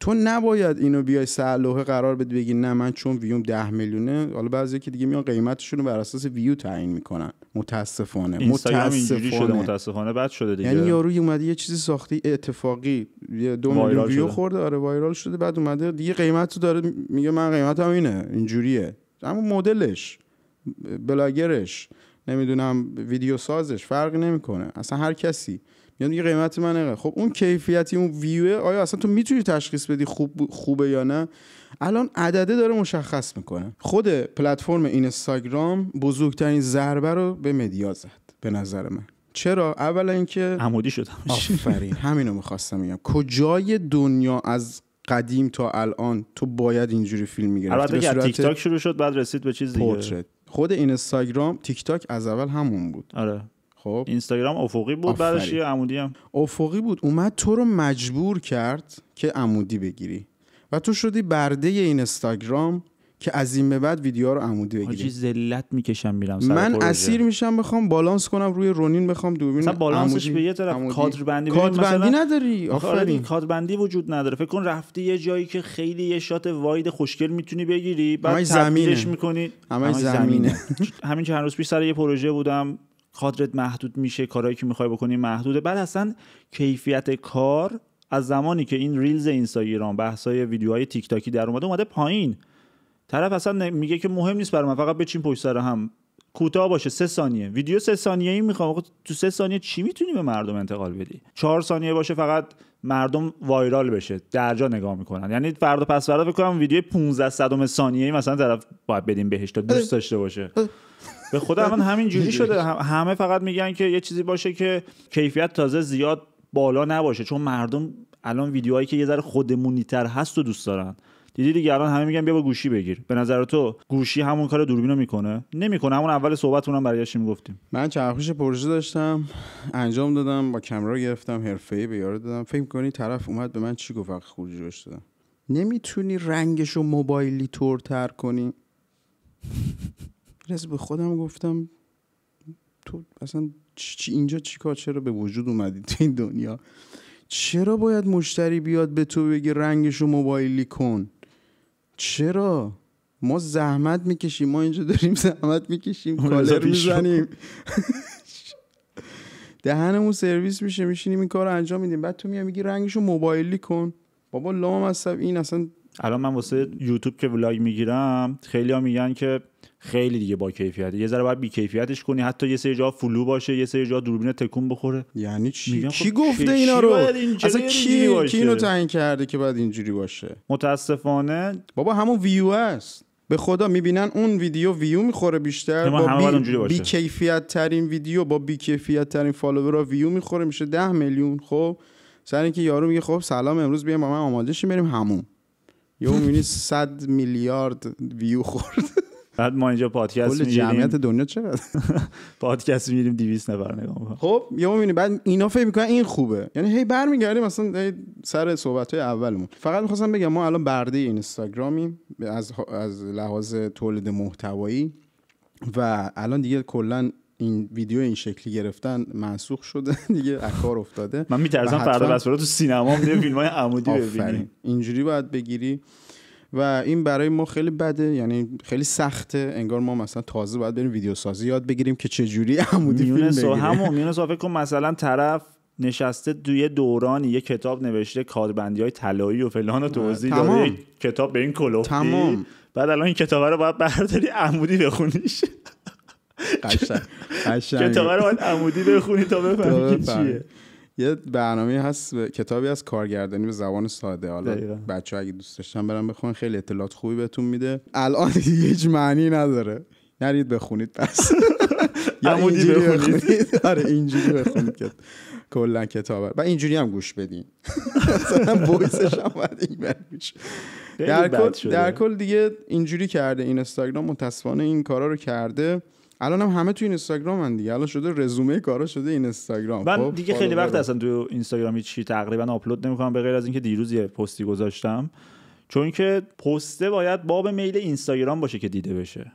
تو نباید اینو بیای سلوه قرار بدی بگی نه من چون ویوم ده میلیونه حالا بعضی که دیگه میان قیمتشون رو بر اساس ویو تعیین میکنن متاسفانه متاسفانه شده متاسفانه بد شده دیگه یعنی یارو اومده یه چیزی ساخته اتفاقی دو میلیون ویو شده. خورده آره وایرال شده بعد اومده دیگه قیمت رو داره میگه من قیمتم اینه اینجوریه اما مدلش بلاگرش نمیدونم ویدیو سازش فرق نمیکنه اصلا هر کسی میاد یه قیمت منه خب اون کیفیتی اون ویوه آیا اصلا تو میتونی تشخیص بدی خوب خوبه یا نه الان عدده داره مشخص میکنه خود پلتفرم اینستاگرام بزرگترین ضربه رو به مدیا زد به نظر من چرا اولا اینکه عمودی شد آفرین همینو میخواستم میگم کجای دنیا از قدیم تا الان تو باید اینجوری فیلم میگرفتی البته که تیک تاک شروع شد بعد رسید به چیز دیگه خود اینستاگرام تیک تاک از اول همون بود آره خب اینستاگرام افقی بود بعدش عمودی هم افقی بود اومد تو رو مجبور کرد که عمودی بگیری و تو شدی برده اینستاگرام که از این به بعد ویدیو رو عمودی بگیریم حاجی ذلت میکشم میرم سر من اسیر میشم بخوام بالانس کنم روی رونین بخوام دوربین مثلا بالانسش عمودی. به یه طرف کادر بندی کادر بندی نداری آره، آفرین کادر بندی وجود نداره فکر کن رفتی یه جایی که خیلی یه شات واید خوشگل میتونی بگیری بعد تبدیلش میکنی همه زمینه همین چند روز پیش سر یه پروژه بودم کادرت محدود میشه کارهایی که میخوای بکنی محدوده بعد اصلا کیفیت کار از زمانی که این ریلز اینستاگرام بحث‌های ویدیوهای تیک تاکی در اومده اومده پایین طرف اصلا میگه که مهم نیست برای من فقط بچین پشت سر هم کوتاه باشه سه ثانیه ویدیو سه ثانیه ای میخوام تو سه ثانیه چی میتونی به مردم انتقال بدی چهار ثانیه باشه فقط مردم وایرال بشه درجا نگاه میکنن یعنی فردا پس فردا کنم ویدیو 15 صدم ثانیه ای مثلا طرف باید بدیم بهش تا دوست داشته باشه به خدا من همین جوری شده همه فقط میگن که یه چیزی باشه که کیفیت تازه زیاد بالا نباشه چون مردم الان ویدیوهایی که یه ذره خودمونیتر هست و دوست دارن دیدی دیگه الان همه میگن بیا با گوشی بگیر به نظر تو گوشی همون کار دوربینو میکنه نمیکنه همون اول صحبتمون هم برگشتیم گفتیم من چرخوش پروژه داشتم انجام دادم با کمرا گرفتم حرفه ای به یارو دادم فکر کنی طرف اومد به من چی گفت وقتی خروجی دادم نمیتونی رنگش رو موبایلی تورتر کنی رس به خودم گفتم تو اصلا چی اینجا چیکار چرا به وجود اومدی تو این دنیا چرا باید مشتری بیاد به تو بگه رنگش رو موبایلی کن چرا ما زحمت میکشیم ما اینجا داریم زحمت میکشیم کالر میزنیم دهنمون سرویس میشه میشینیم این کار رو انجام میدیم بعد تو میای میگی رنگشو موبایلی کن بابا لام این اصلا الان من واسه یوتیوب که ولاگ میگیرم خیلی ها میگن که خیلی دیگه با کیفیت یه ذره باید بی کیفیتش کنی حتی یه سری جا فلو باشه یه سری جا دوربین تکون بخوره یعنی چی کی خب گفته اینا رو اصلا کی کی اینو تعیین کرده که بعد اینجوری باشه متاسفانه بابا همون ویو است به خدا میبینن اون ویدیو ویو میخوره بیشتر با بی, بی کیفیت ترین ویدیو با بی کیفیت ترین فالوور ویو میخوره میشه ده میلیون خب سر اینکه یارو میگه خب سلام امروز بیا با من آماده شیم بریم همون یهو میبینی 100 میلیارد ویو خورد بعد ما اینجا پادکست کل جمعیت دنیا چقدر پادکست میگیریم 200 نفر نگاه خب یهو میبینیم بعد اینا فکر میکنن این خوبه یعنی هی برمیگردیم مثلا سر صحبت های اولمون فقط میخواستم بگم ما الان برده این از از لحاظ تولید محتوایی و الان دیگه کلا این ویدیو این شکلی گرفتن منسوخ شده دیگه اکار افتاده من میترسم فردا بس تو سینما هم فیلم های عمودی ببینیم اینجوری باید بگیری و این برای ما خیلی بده یعنی خیلی سخته انگار ما مثلا تازه باید بریم ویدیو سازی یاد بگیریم که چه جوری عمودی فیلم و همون میونه فکر کن مثلا طرف نشسته یه دورانی یه کتاب نوشته کاربندی های طلایی و فلان و توضیح داده کتاب به این کلوفی تمام. بعد الان این کتاب رو باید برداری عمودی بخونیش قشنگ کتاب رو باید عمودی بخونی تا بفهمی چیه یه برنامه هست کتابی از کارگردانی به زبان ساده حالا بچه اگه دوست داشتن برن بخون خیلی اطلاعات خوبی بهتون میده الان هیچ معنی نداره نرید بخونید پس یا اینجوری بخونید آره اینجوری بخونید کلا کتابه و اینجوری هم گوش بدین مثلا هم باید این در کل دیگه اینجوری کرده این استاگرام متاسفانه این کارا رو کرده الان هم همه تو اینستاگرام هن دیگه الان شده رزومه کارا شده اینستاگرام من خب، دیگه خیلی وقت اصلا تو اینستاگرام چی تقریبا آپلود نمیکنم به غیر از اینکه دیروز یه پستی گذاشتم چون که پسته باید باب میل اینستاگرام باشه که دیده بشه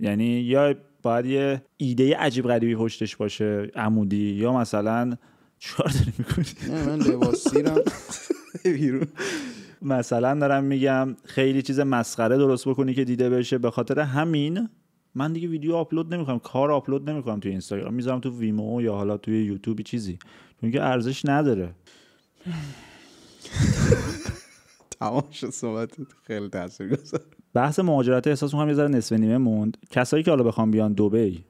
یعنی یا باید یه ایده عجیب غریبی پشتش باشه عمودی یا مثلا چهار داری میکنی من مثلا دارم میگم خیلی چیز مسخره درست بکنی که دیده بشه به خاطر همین من دیگه ویدیو آپلود نمیکنم کار آپلود نمیکنم توی اینستاگرام میذارم تو ویمو یا حالا توی یوتیوب چیزی چون که ارزش نداره تمام شد صحبت خیلی بحث مهاجرت احساس میکنم یه ذره نصف نیمه موند کسایی که حالا بخوام بیان دبی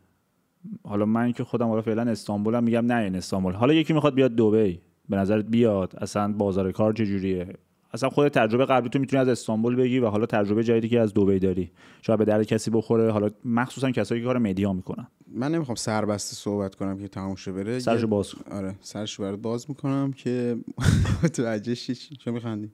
حالا من که خودم حالا فعلا استانبولم میگم نه این استانبول حالا یکی میخواد بیاد دبی به نظرت بیاد اصلا بازار کار چجوریه اصلا خود تجربه قبلی تو میتونی از استانبول بگی و حالا تجربه جدیدی که از دبی داری شاید به درد کسی بخوره حالا مخصوصا کسایی که کار مدیا میکنن من نمیخوام سربسته صحبت کنم که شه بره سرشو باز آره سرش برات باز میکنم که تو عجش چه میخندی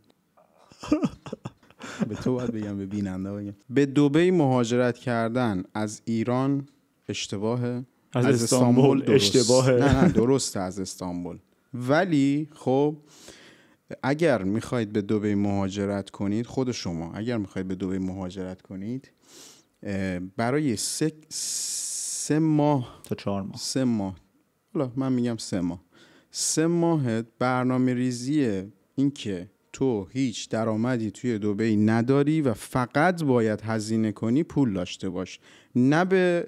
به تو باید بگم به بیننده بگم به دبی مهاجرت کردن از ایران اشتباهه از, استانبول, اشتباهه نه نه درسته از استانبول ولی خب اگر میخواید به دبی مهاجرت کنید خود شما اگر میخواید به دبی مهاجرت کنید برای سه, ماه تا چهار ماه سه ماه حالا من میگم سه ماه سه ماه برنامه ریزی اینکه تو هیچ درآمدی توی دوبهی نداری و فقط باید هزینه کنی پول داشته باش نه به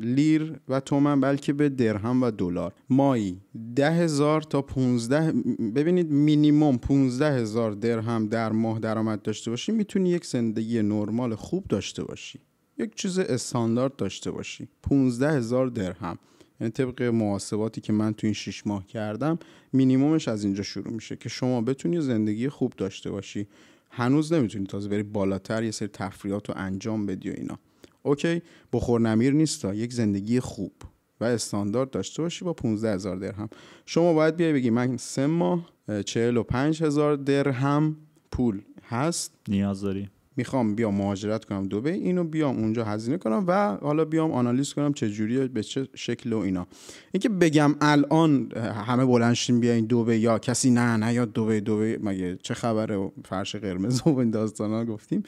لیر و تومن بلکه به درهم و دلار مایی ده هزار تا 15 ببینید مینیموم 15 هزار درهم در ماه درآمد داشته باشی میتونی یک زندگی نرمال خوب داشته باشی یک چیز استاندارد داشته باشی 15 هزار درهم یعنی طبق محاسباتی که من تو این 6 ماه کردم مینیمومش از اینجا شروع میشه که شما بتونی زندگی خوب داشته باشی هنوز نمیتونی تازه بری بالاتر یه سری تفریحات رو انجام بدی و اینا اوکی بخور نمیر نیستا یک زندگی خوب و استاندارد داشته باشی با 15 هزار درهم شما باید بیای بگی من سه ماه 45 هزار درهم پول هست نیاز داری میخوام بیام مهاجرت کنم دوبه اینو بیام اونجا هزینه کنم و حالا بیام آنالیز کنم چه جوریه به چه شکل و اینا اینکه بگم الان همه بلنشین بیاین دوبه یا کسی نه نه یا دوبه دوبه مگه چه خبره فرش قرمز و این داستانا گفتیم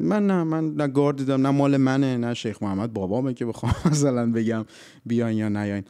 من نه من نه گارد دیدم نه مال منه نه شیخ محمد بابامه که بخوام مثلا بگم بیاین یا نیاین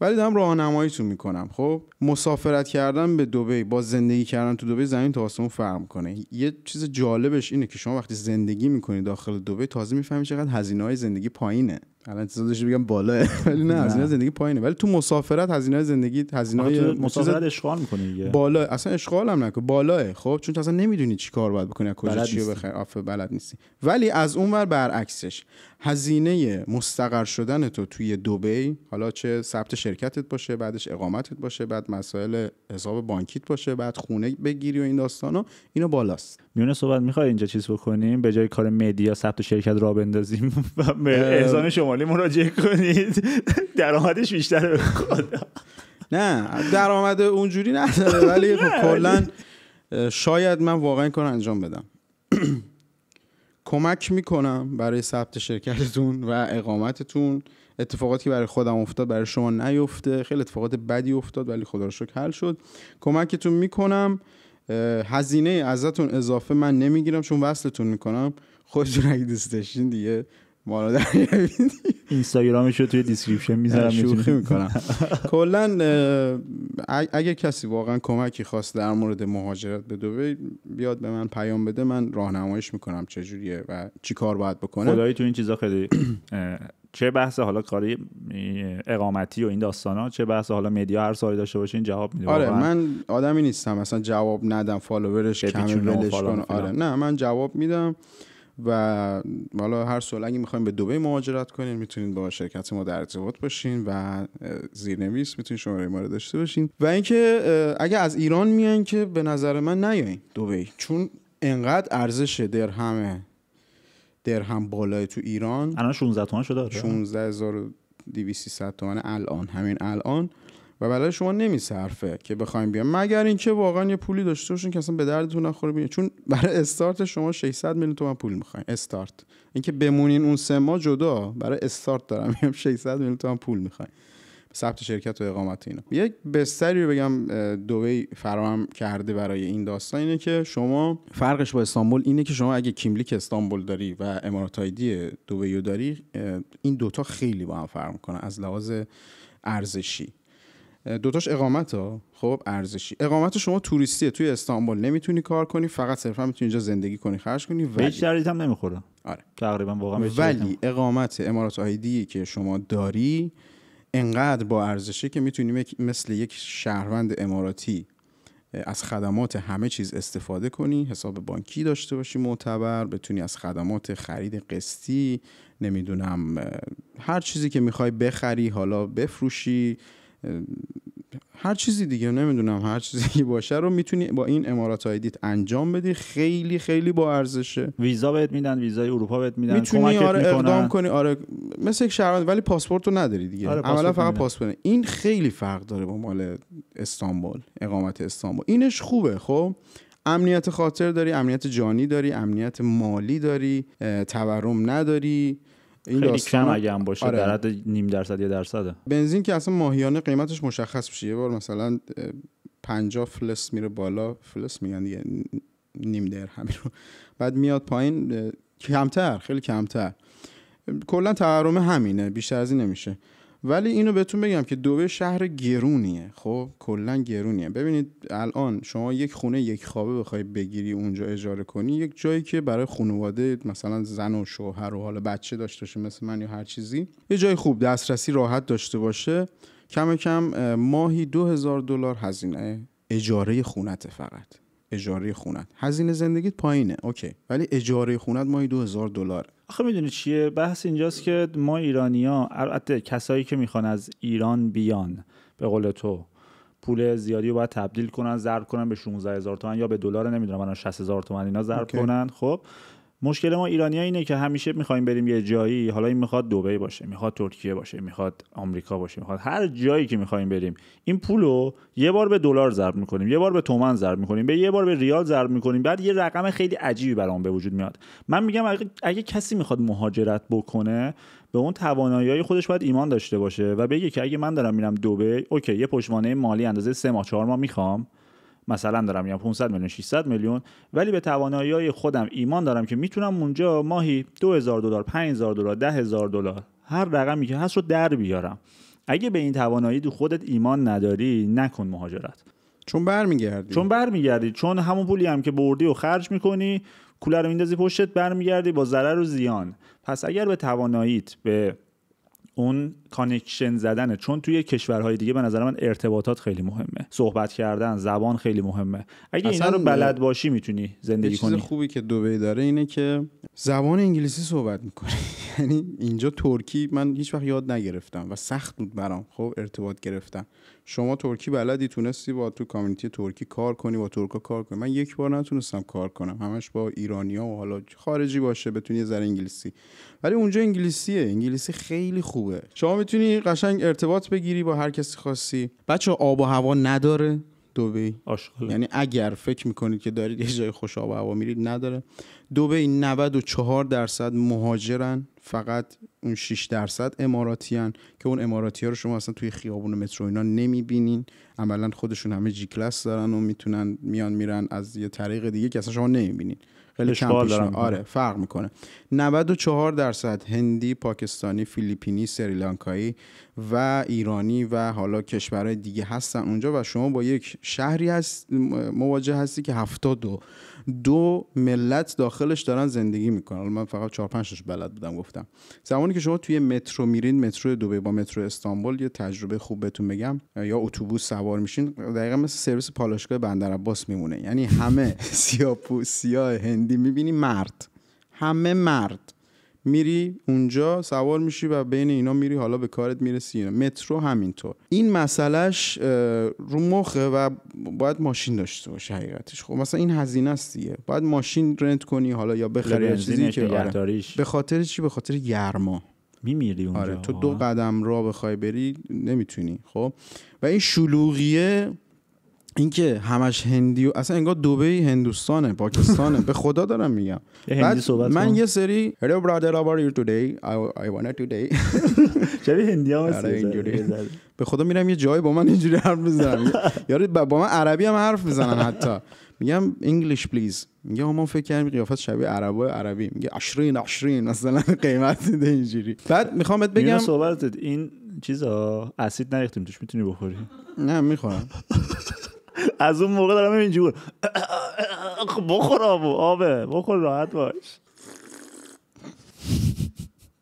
ولی دارم راهنماییتون میکنم خب مسافرت کردن به دبی با زندگی کردن تو دبی زمین تا آسمون فرق میکنه یه چیز جالبش اینه که شما وقتی زندگی میکنید داخل دبی تازه میفهمید چقدر هزینه های زندگی پایینه الان چیزا داشتی بگم بالا ولی نه هزینه زندگی پایینه ولی تو مسافرت هزینه زندگی هزینه مسافرت اشغال میکنه دیگه بالا اصلا اشغال هم نکنه بالاه خب چون اصلا نمیدونی چی کار باید بکنی کجا چی بخری آفه بلد نیستی ولی از اون ور برعکسش هزینه مستقر شدن تو توی دبی حالا چه ثبت شرکتت باشه بعدش اقامتت باشه بعد مسائل حساب بانکیت باشه بعد خونه بگیری و این داستانا اینو بالاست میونه صحبت میخوای اینجا چیز بکنیم به جای کار مدیا ثبت شرکت را بندازیم و شما مالی مراجعه کنید درآمدش بیشتره خدا نه درآمد اونجوری نداره ولی خب کلا شاید من واقعا کار انجام بدم کمک میکنم برای ثبت شرکتتون و اقامتتون اتفاقاتی که برای خودم افتاد برای شما نیفته خیلی اتفاقات بدی افتاد ولی خدا رو شکر حل شد کمکتون میکنم هزینه ازتون اضافه من نمیگیرم چون وصلتون میکنم خودتون اگه دوست دیگه ما رو در توی دیسکریپشن میذارم شوخی میکنم کلا اگه کسی واقعا کمکی خواست در مورد مهاجرت به دبی بیاد به من پیام بده من راهنماییش میکنم چجوریه و چی کار باید بکنه خدایی تو این چیزا خیلی چه بحث حالا کاری اقامتی و این ها چه بحث حالا مدیا هر سالی داشته باشین جواب میده آره من آدمی نیستم مثلا جواب ندم فالوورش کمی ولش آره نه من جواب میدم و حالا هر سال اگه میخوایم به دبی مهاجرت کنین میتونید با شرکت ما در ارتباط باشین و زیرنویس میتونین شماره ما رو داشته باشین و اینکه اگه از ایران میان که به نظر من نیاین دبی چون انقدر ارزش درهم درهم بالای تو ایران الان 16 تومن شده 16200 آره. تومن الان همین الان و برای شما نمیصرفه که بخوایم بیام مگر اینکه واقعا یه پولی داشته باشین که اصلا به دردتون نخوره بیان چون برای استارت شما 600 میلیون تومن پول میخواین استارت اینکه بمونین اون سه ماه جدا برای استارت دارم 600 میلیون تومن پول میخواین ثبت شرکت و اقامت اینا یک بستری رو بگم دوی فراهم کرده برای این داستان اینه که شما فرقش با استانبول اینه که شما اگه کیملیک استانبول داری و امارات آیدی رو داری این دوتا خیلی با هم فرق میکنه از لحاظ ارزشی دوتاش اقامت ها خب ارزشی اقامت شما توریستیه توی استانبول نمیتونی کار کنی فقط صرفا میتونی اینجا زندگی کنی خرج کنی ولی هیچ هم نمیخوره آره تقریبا واقعا ولی اقامت امارات آیدی که شما داری انقدر با ارزشی که میتونی مثل یک شهروند اماراتی از خدمات همه چیز استفاده کنی حساب بانکی داشته باشی معتبر بتونی از خدمات خرید قسطی نمیدونم هر چیزی که میخوای بخری حالا بفروشی هر چیزی دیگه نمیدونم هر چیزی که باشه رو میتونی با این امارات آیدیت انجام بدی خیلی خیلی با ارزشه ویزا بهت میدن ویزای اروپا بهت میدن میتونی آره اقدام کنی آره مثل یک شهروند ولی پاسپورت رو نداری دیگه آره عملا فقط پاسپورت این خیلی فرق داره با مال استانبول اقامت استانبول اینش خوبه خب امنیت خاطر داری امنیت جانی داری امنیت مالی داری تورم نداری این خیلی کم اگه هم باشه آره. در حد نیم درصد یا درصده بنزین که اصلا ماهیانه قیمتش مشخص میشه یه بار مثلا 50 فلس میره بالا فلس میگن دیگه نیم در رو بعد میاد پایین کمتر خیلی کمتر کلا تورم همینه بیشتر از این نمیشه ولی اینو بهتون بگم که دوبه شهر گرونیه خب کلا گرونیه ببینید الان شما یک خونه یک خوابه بخوای بگیری اونجا اجاره کنی یک جایی که برای خانواده مثلا زن و شوهر و حالا بچه داشته باشه مثل من یا هر چیزی یه جای خوب دسترسی راحت داشته باشه کم کم ماهی دو هزار دلار هزینه اجاره خونته فقط اجاره خونت هزینه زندگیت پایینه اوکی ولی اجاره خونت ماهی 2000 دلار آخه میدونی چیه بحث اینجاست که ما ایرانیا البته کسایی که میخوان از ایران بیان به قول تو پول زیادی رو باید تبدیل کنن ضرب کنن به 16 هزار تومن یا به دلار نمیدونم الان 60 هزار تومن اینا ضرب کنن خب مشکل ما ایرانی ها اینه که همیشه میخوایم بریم یه جایی حالا این میخواد دبی باشه میخواد ترکیه باشه میخواد آمریکا باشه میخواد هر جایی که میخوایم بریم این پول رو یه بار به دلار ضرب میکنیم یه بار به تومن ضرب میکنیم به یه بار به ریال ضرب میکنیم بعد یه رقم خیلی عجیبی برام به وجود میاد من میگم اگه, کسی میخواد مهاجرت بکنه به اون توانایی خودش باید ایمان داشته باشه و بگه که اگه من دارم میرم دبی اوکی یه پشتوانه مالی اندازه سه ماه چهار ماه میخوام مثلا دارم میگم 500 میلیون 600 میلیون ولی به توانایی های خودم ایمان دارم که میتونم اونجا ماهی 2000 دلار 5000 دلار 10000 دلار هر رقمی که هست رو در بیارم اگه به این توانایی تو خودت ایمان نداری نکن مهاجرت چون برمیگردی چون برمیگردی چون همون پولی هم که بردی و خرج میکنی کوله رو میندازی پشتت برمیگردی با ضرر و زیان پس اگر به تواناییت به اون کانکشن زدنه چون توی کشورهای دیگه به نظر من ارتباطات خیلی مهمه صحبت کردن زبان خیلی مهمه اگه اینا رو بلد باشی میتونی زندگی کنی چیز خوبی که دبی داره اینه که زبان انگلیسی صحبت میکنی یعنی اینجا ترکی من هیچ وقت یاد نگرفتم و سخت بود برام خب ارتباط گرفتم شما ترکی بلدی تونستی با تو کامیونیتی ترکی کار کنی با ترکا کار کنی من یک بار نتونستم کار کنم همش با ایرانیا و حالا خارجی باشه بتونی ذره انگلیسی ولی اونجا انگلیسیه انگلیسی خیلی خوبه شما میتونی قشنگ ارتباط بگیری با هر کسی خاصی بچه آب و هوا نداره دوبی آشغاله. یعنی اگر فکر میکنید که دارید یه جای خوش آب و هوا میرید نداره دوبی 94 درصد مهاجرن فقط اون 6 درصد اماراتیان که اون اماراتی ها رو شما اصلا توی خیابون مترو اینا نمیبینین عملا خودشون همه جی کلاس دارن و میتونن میان میرن از یه طریق دیگه که اصلا شما نمیبینین خیلی کم آره فرق میکنه 94 درصد هندی پاکستانی فیلیپینی سریلانکایی و ایرانی و حالا کشورهای دیگه هستن اونجا و شما با یک شهری هست مواجه هستی که 72 دو ملت داخلش دارن زندگی میکنن من فقط چهار پنج بلد بودم گفتم زمانی که شما توی مترو میرین مترو دوبه با مترو استانبول یه تجربه خوب بهتون بگم یا اتوبوس سوار میشین دقیقا مثل سرویس پالاشگاه بندر عباس میمونه یعنی همه سیاپو سیاه هندی میبینی مرد همه مرد میری اونجا سوار میشی و بین اینا میری حالا به کارت میرسی اینا. مترو همینطور این مسئلهش رو مخه و باید ماشین داشته باشه حقیقتش خب مثلا این هزینه است دیگه باید ماشین رنت کنی حالا یا بخری چیزی که آره. به خاطر چی به خاطر گرما میمیری اونجا آره، تو دو قدم را بخوای بری نمیتونی خب و این شلوغیه اینکه همش هندی و اصلا انگار دبی هندوستانه پاکستانه به خدا دارم میگم من یه سری هلو برادر how are you today I, I wanna today شبیه هندی هم آره، به خدا میرم یه جایی با من اینجوری حرف میزنم یاری با من عربی هم حرف میزنن حتی میگم انگلیش پلیز میگه همون فکر کردیم قیافت شبیه عربای عربی میگه عشرین عشرین مثلا قیمت دیده اینجوری بعد میخوام بهت بگم صحبتت این چیزا اسید نریختیم توش میتونی بخوری نه میخوام از اون موقع دارم اینجور خب بخور آبو آبه بخور راحت باش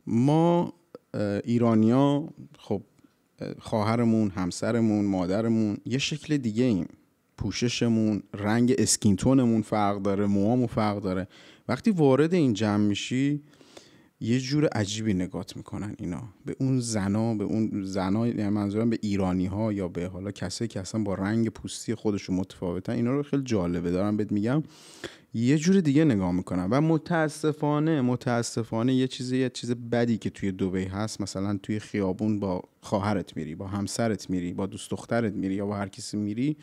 ما ایرانیا خب خواهرمون همسرمون مادرمون یه شکل دیگه ایم پوششمون رنگ اسکینتونمون فرق داره موامو فرق داره وقتی وارد این جمع میشی یه جور عجیبی نگات میکنن اینا به اون زنا به اون زنا یعنی منظورم به ایرانی ها یا به حالا کسایی که اصلا با رنگ پوستی خودشون متفاوتن اینا رو خیلی جالبه دارم بهت میگم یه جور دیگه نگاه میکنن و متاسفانه متاسفانه یه چیزی یه چیز بدی که توی دبی هست مثلا توی خیابون با خواهرت میری با همسرت میری با دوست دخترت میری یا با هر کسی میری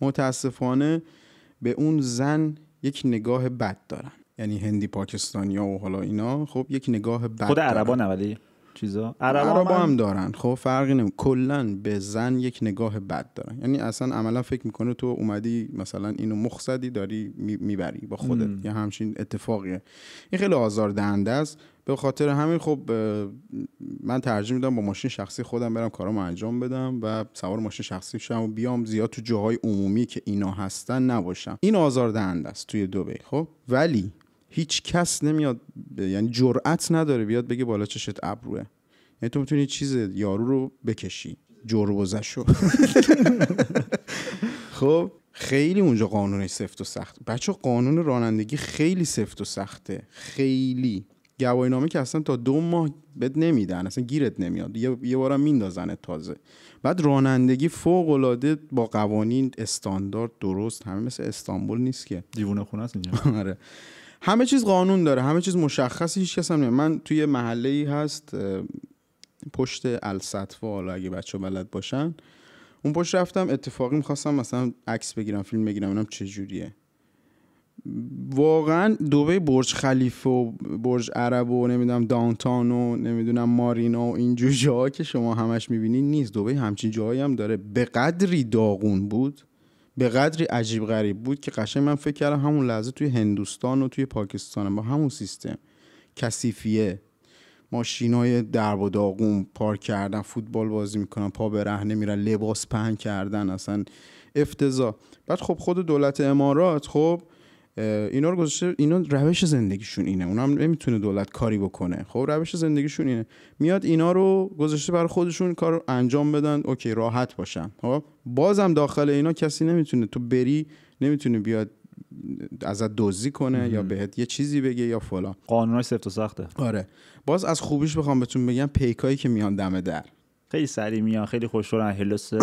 متاسفانه به اون زن یک نگاه بد دارن یعنی هندی ها و حالا اینا خب یک نگاه بد خود عربا نه ولی چیزا عربا, هم دارن خب فرقی نمیکنه کلا به زن یک نگاه بد دارن یعنی اصلا عملا فکر میکنه تو اومدی مثلا اینو مخصدی داری میبری با خودت یا همچین اتفاقیه این خیلی آزاردهنده است به خاطر همین خب من ترجیح میدم با ماشین شخصی خودم برم کارامو انجام بدم و سوار ماشین شخصی شم و بیام زیاد تو جاهای عمومی که اینا هستن نباشم این دهنده است توی دبی خب ولی هیچ کس نمیاد یعنی جرأت نداره بیاد بگه بالا چشت ابروه یعنی تو میتونی چیز یارو رو بکشی جربوزه خب خیلی اونجا قانون سفت و سخت بچه قانون رانندگی خیلی سفت و سخته خیلی گواهی که اصلا تا دو ماه بد نمیدن اصلا گیرت نمیاد یه, یه بارم میندازنت تازه بعد رانندگی فوق العاده با قوانین استاندارد درست همه مثل استانبول نیست که دیوونه خونه است اینجا آره. همه چیز قانون داره همه چیز مشخصه هیچ کس هم من توی محله ای هست پشت السطفا حالا اگه بچه بلد باشن اون پشت رفتم اتفاقی میخواستم مثلا عکس بگیرم فیلم بگیرم چه چجوریه واقعا دوبه برج خلیفه و برج عرب و نمیدونم دانتان و نمیدونم مارینا و اینجور جاها که شما همش میبینی نیست دوبه همچین جاهایی هم داره به قدری داغون بود به قدری عجیب غریب بود که قشنگ من فکر کردم همون لحظه توی هندوستان و توی پاکستان با همون سیستم کثیفیه ماشینای های درب و داغون پارک کردن فوتبال بازی میکنن پا به میرن لباس پهن کردن اصلا افتضاح بعد خب خود دولت امارات خب اینا رو گذاشته اینا روش زندگیشون اینه اونا هم نمیتونه دولت کاری بکنه خب روش زندگیشون اینه میاد اینا رو گذاشته برای خودشون کار انجام بدن اوکی راحت باشن خب بازم داخل اینا کسی نمیتونه تو بری نمیتونه بیاد ازت دزدی کنه یا بهت یه چیزی بگه یا فلان قانونای سفت و سخته آره باز از خوبیش بخوام بهتون بگم پیکایی که میان دم در خیلی سری میان خیلی خوشحالن هلو سر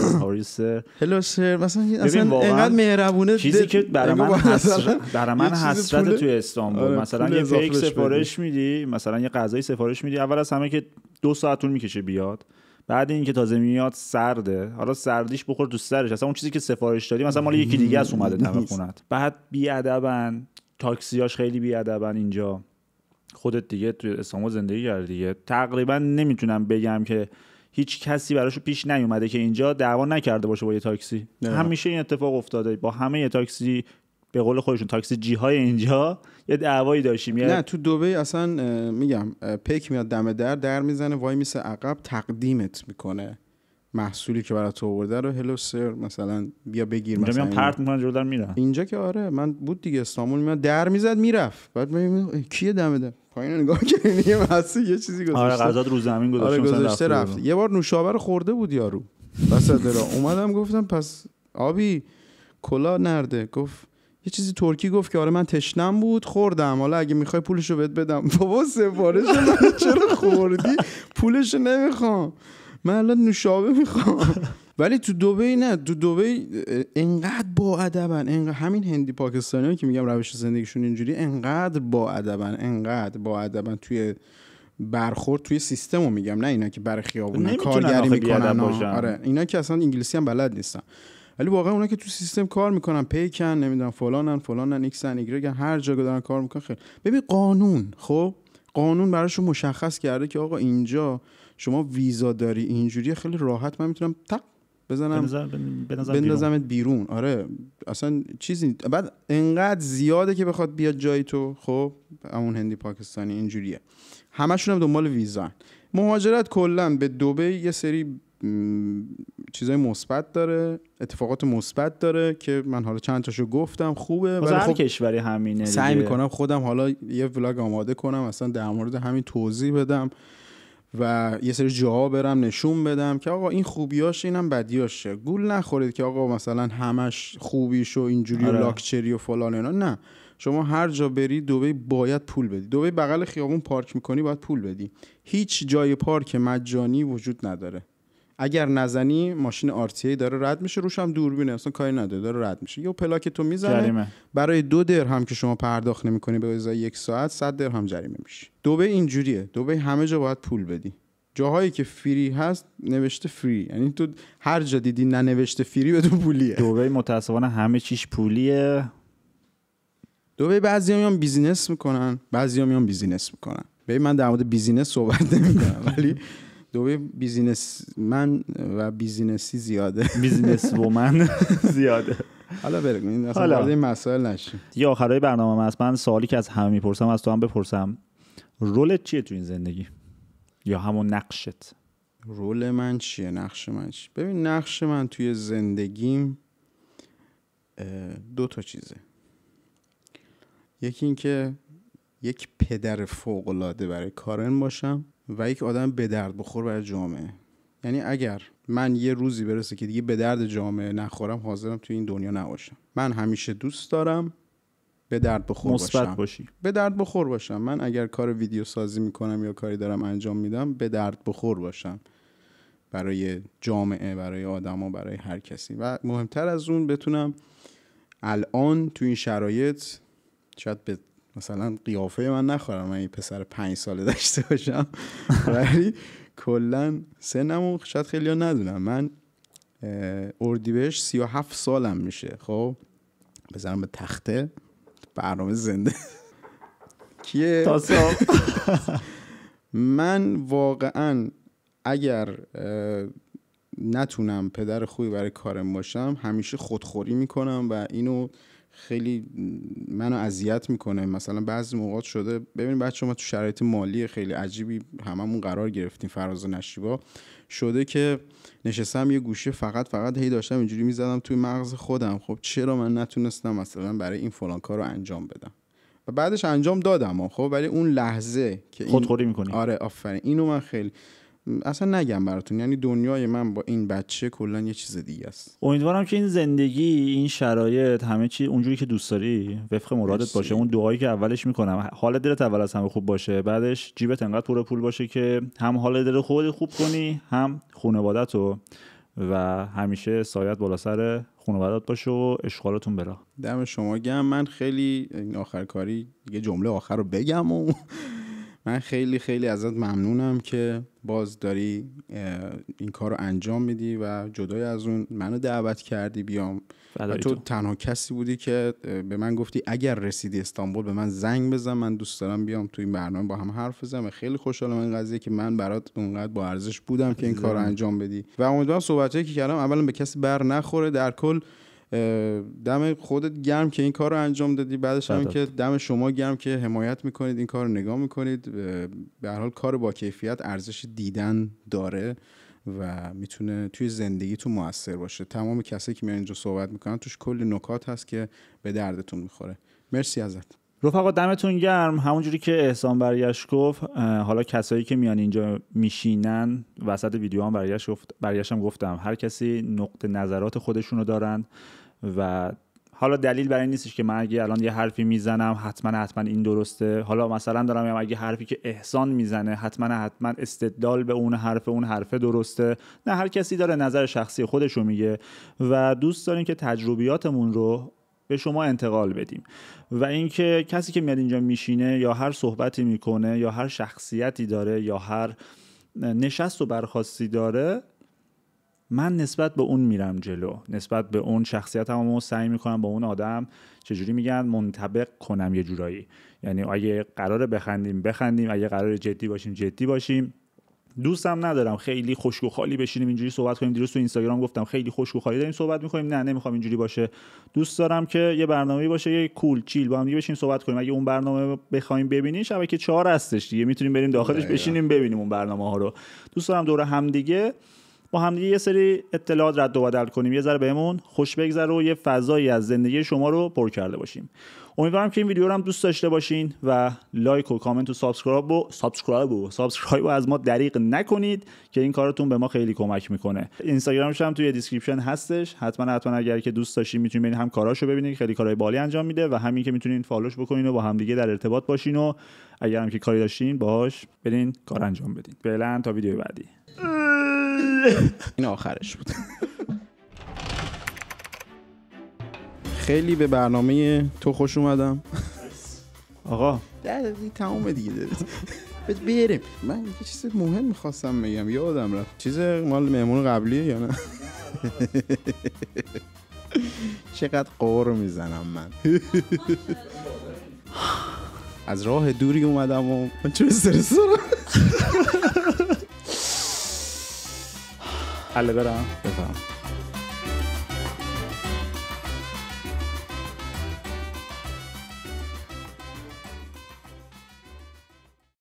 هلوس مثلا اصلا انقدر مهربونه چیزی که برای من حسرت برای من حسرت تو استانبول آره، مثلا یه فیک سفارش میدی مثلا یه غذای سفارش میدی اول از همه که دو ساعت طول میکشه بیاد بعد اینکه تازه میاد سرده حالا سردیش بخور تو سرش اصلا اون چیزی که سفارش دادی مثلا مال یکی دیگه از اومده دم خونت بعد ادبن تاکسیاش خیلی بی ادبن اینجا خودت دیگه تو استانبول زندگی کردی تقریبا نمیتونم بگم که هیچ کسی براش پیش نیومده که اینجا دعوا نکرده باشه با یه تاکسی نه. همیشه این اتفاق افتاده با همه یه تاکسی به قول خودشون تاکسی جی های اینجا یه دعوایی داشتیم نه تو دبی اصلا میگم پیک میاد دم در در میزنه وای میسه عقب تقدیمت میکنه محصولی که برات آورده رو هلو سر مثلا بیا بگیر اینجا مثلا پرت میکنن جلو در اینجا که آره من بود دیگه استانبول میاد در میزد میرفت بعد میگم کیه دمه پایین نگاه یه مسی یه چیزی گذاشته آره غذا رو زمین آره، گذاشته آره گذاشته رفت یه بار نوشابه رو خورده بود یارو وسط درا. اومدم گفتم پس آبی کلا نرده گفت یه چیزی ترکی گفت که آره من تشنم بود خوردم حالا اگه میخوای پولشو بهت بدم بابا سفارش من چرا خوردی پولشو نمیخوام من الان نوشابه میخوام ولی تو دبی نه تو دبی انقدر با ادبن انقدر همین هندی پاکستانی که میگم روش زندگیشون اینجوری انقدر با ادبن انقدر با ادبن توی برخورد توی سیستم رو میگم نه اینا که بر خیابون کارگری میکنن آره اینا که اصلا انگلیسی هم بلد نیستن ولی واقعا اونا که تو سیستم کار میکنن پیکن نمیدونم فلانن فلانن ایکسن ایگرگن هر جا دارن کار میکنن خیلی ببین قانون خب قانون براشون مشخص کرده که آقا اینجا شما ویزا داری اینجوری خیلی راحت من میتونم تق بزنم بیرون. آره اصلا چیزی بعد انقدر زیاده که بخواد بیاد جای تو خب اون هندی پاکستانی اینجوریه همشون هم دنبال ویزا مهاجرت کلا به دبی یه سری چیزای مثبت داره اتفاقات مثبت داره که من حالا چند تاشو گفتم خوبه ولی خب کشوری همینه سعی میکنم خودم حالا یه ولاگ آماده کنم اصلا در مورد همین توضیح بدم و یه سری جاها برم نشون بدم که آقا این خوبیاش اینم بدیاشه گول نخورید که آقا مثلا همش خوبیش و اینجوری آره. و لاکچری و فلان اینا نه شما هر جا بری دوبه باید پول بدی دوبه بغل خیابون پارک میکنی باید پول بدی هیچ جای پارک مجانی وجود نداره اگر نزنی ماشین RTA داره رد میشه روش هم دوربینه اصلا کاری نداره داره رد میشه یه پلاک تو میزنه برای دو درهم که شما پرداخت نمیکنی به ازای یک ساعت 100 درهم جریمه میشه دبی اینجوریه دوبه همه جا باید پول بدی جاهایی که فری هست نوشته فری یعنی تو هر جا دیدی ننوشته فری به تو پولیه دوبه متاسفانه همه چیش پولیه دوبه بعضی میان بیزینس میکنن بعضی میان بیزینس میکنن ببین من در مورد بیزینس صحبت نمیکنم ولی دوبه بیزینس من و بیزینسی زیاده بیزینس و من زیاده حالا برگوین اصلا حالا. این مسائل نشیم آخرهای برنامه هست من سوالی که از همه میپرسم از تو هم بپرسم رولت چیه تو این زندگی یا همون نقشت رول من چیه نقش من چیه ببین نقش من توی زندگیم دو تا چیزه یکی اینکه یک پدر فوق برای کارن باشم و یک آدم به درد بخور برای جامعه یعنی اگر من یه روزی برسه که دیگه به درد جامعه نخورم حاضرم توی این دنیا نباشم من همیشه دوست دارم به درد بخور باشم باشی. به درد بخور باشم من اگر کار ویدیو سازی میکنم یا کاری دارم انجام میدم به درد بخور باشم برای جامعه برای آدما برای هر کسی و مهمتر از اون بتونم الان تو این شرایط شاید به مثلا قیافه من نخورم من این پسر پنج ساله داشته باشم ولی کلا سنمو شاید خیلی ها ندونم من اردیبهش سی و هفت سالم میشه خب بزنم به تخته برنامه زنده کیه من واقعا اگر نتونم پدر خوبی برای کارم باشم همیشه خودخوری میکنم و اینو خیلی منو اذیت میکنه مثلا بعضی موقعات شده ببین بچه ما تو شرایط مالی خیلی عجیبی هممون قرار گرفتیم فراز و نشیبا شده که نشستم یه گوشه فقط فقط هی داشتم اینجوری میزدم توی مغز خودم خب چرا من نتونستم مثلا برای این فلان کار رو انجام بدم و بعدش انجام دادم خب ولی اون لحظه که خودخوری میکنی آره آفرین اینو من خیلی اصلا نگم براتون یعنی دنیای من با این بچه کلا یه چیز دیگه است امیدوارم که این زندگی این شرایط همه چی اونجوری که دوست داری وفق مرادت باشه اون دعایی که اولش میکنم حال دلت اول از همه خوب باشه بعدش جیبت انقدر پر پول باشه که هم حال دل خود خوب کنی هم خانوادت و و همیشه سایت بالا سر خانوادت باشه و اشغالتون برا دم شما گم من خیلی این آخر کاری یه جمله آخر رو بگم و من خیلی خیلی ازت ممنونم که باز داری این کار رو انجام میدی و جدای از اون منو دعوت کردی بیام و تو تنها کسی بودی که به من گفتی اگر رسیدی استانبول به من زنگ بزن من دوست دارم بیام تو این برنامه با هم حرف بزنم و خیلی خوشحالم این قضیه که من برات اونقدر با ارزش بودم که این کار رو انجام بدی و امیدوارم صحبتهایی که کردم اولا به کسی بر نخوره در کل دم خودت گرم که این کار رو انجام دادی بعدش هم بله. که دم شما گرم که حمایت میکنید این کار رو نگاه میکنید به هر حال کار با کیفیت ارزش دیدن داره و میتونه توی زندگی تو موثر باشه تمام کسایی که میان اینجا صحبت میکنن توش کلی نکات هست که به دردتون میخوره مرسی ازت رفقا دمتون گرم همونجوری که احسان برگشت گفت حالا کسایی که میان اینجا میشینن وسط ویدیو هم گفتم هر کسی نقطه نظرات خودشونو دارن و حالا دلیل برای نیستش که من اگه الان یه حرفی میزنم حتما حتما این درسته حالا مثلا دارم اگه حرفی که احسان میزنه حتما حتما استدلال به اون حرف اون حرفه درسته نه هر کسی داره نظر شخصی خودش رو میگه و دوست داریم که تجربیاتمون رو به شما انتقال بدیم و اینکه کسی که میاد اینجا میشینه یا هر صحبتی میکنه یا هر شخصیتی داره یا هر نشست و برخواستی داره من نسبت به اون میرم جلو نسبت به اون شخصیت هم سعی میکنم با اون آدم چجوری میگن منطبق کنم یه جورایی یعنی اگه قرار بخندیم بخندیم اگه قرار جدی باشیم جدی باشیم دوستم ندارم خیلی خشک و خالی بشینیم اینجوری صحبت کنیم دیروز تو اینستاگرام گفتم خیلی خشک و خالی داریم صحبت میکنیم نه نمیخوام اینجوری باشه دوست دارم که یه برنامه باشه یه کول چیل با هم دیگه بشینیم صحبت کنیم اگه اون برنامه بخوایم ببینیم شبکه 4 هستش دیگه میتونیم بریم داخلش آره. بشینیم ببینیم اون برنامه ها رو دوست دارم دور همدیگه با هم یه سری اطلاعات رد و بدل کنیم یه ذره بهمون خوش بگذره و یه فضایی از زندگی شما رو پر کرده باشیم امیدوارم که این ویدیو رو هم دوست داشته باشین و لایک و کامنت و سابسکرایب و سابسکرایب و سابسکرایب و از ما دریغ نکنید که این کارتون به ما خیلی کمک میکنه اینستاگرامش هم توی دیسکریپشن هستش حتما حتما اگر که دوست داشتین میتونین ببینین هم کاراشو ببینین خیلی کارهای بالی انجام میده و همین که میتونین فالوش بکنین و با دیگه در ارتباط باشین و اگر هم که کاری داشتین باهاش برین کار انجام بدین فعلا تا ویدیو بعدی این آخرش بود خیلی به برنامه تو خوش اومدم آقا در تمام دیگه بریم من یه چیز مهم میخواستم بگم یادم رفت چیز مال مهمون قبلیه یا نه چقدر قور میزنم من از راه دوری اومدم و من چه استرس Allora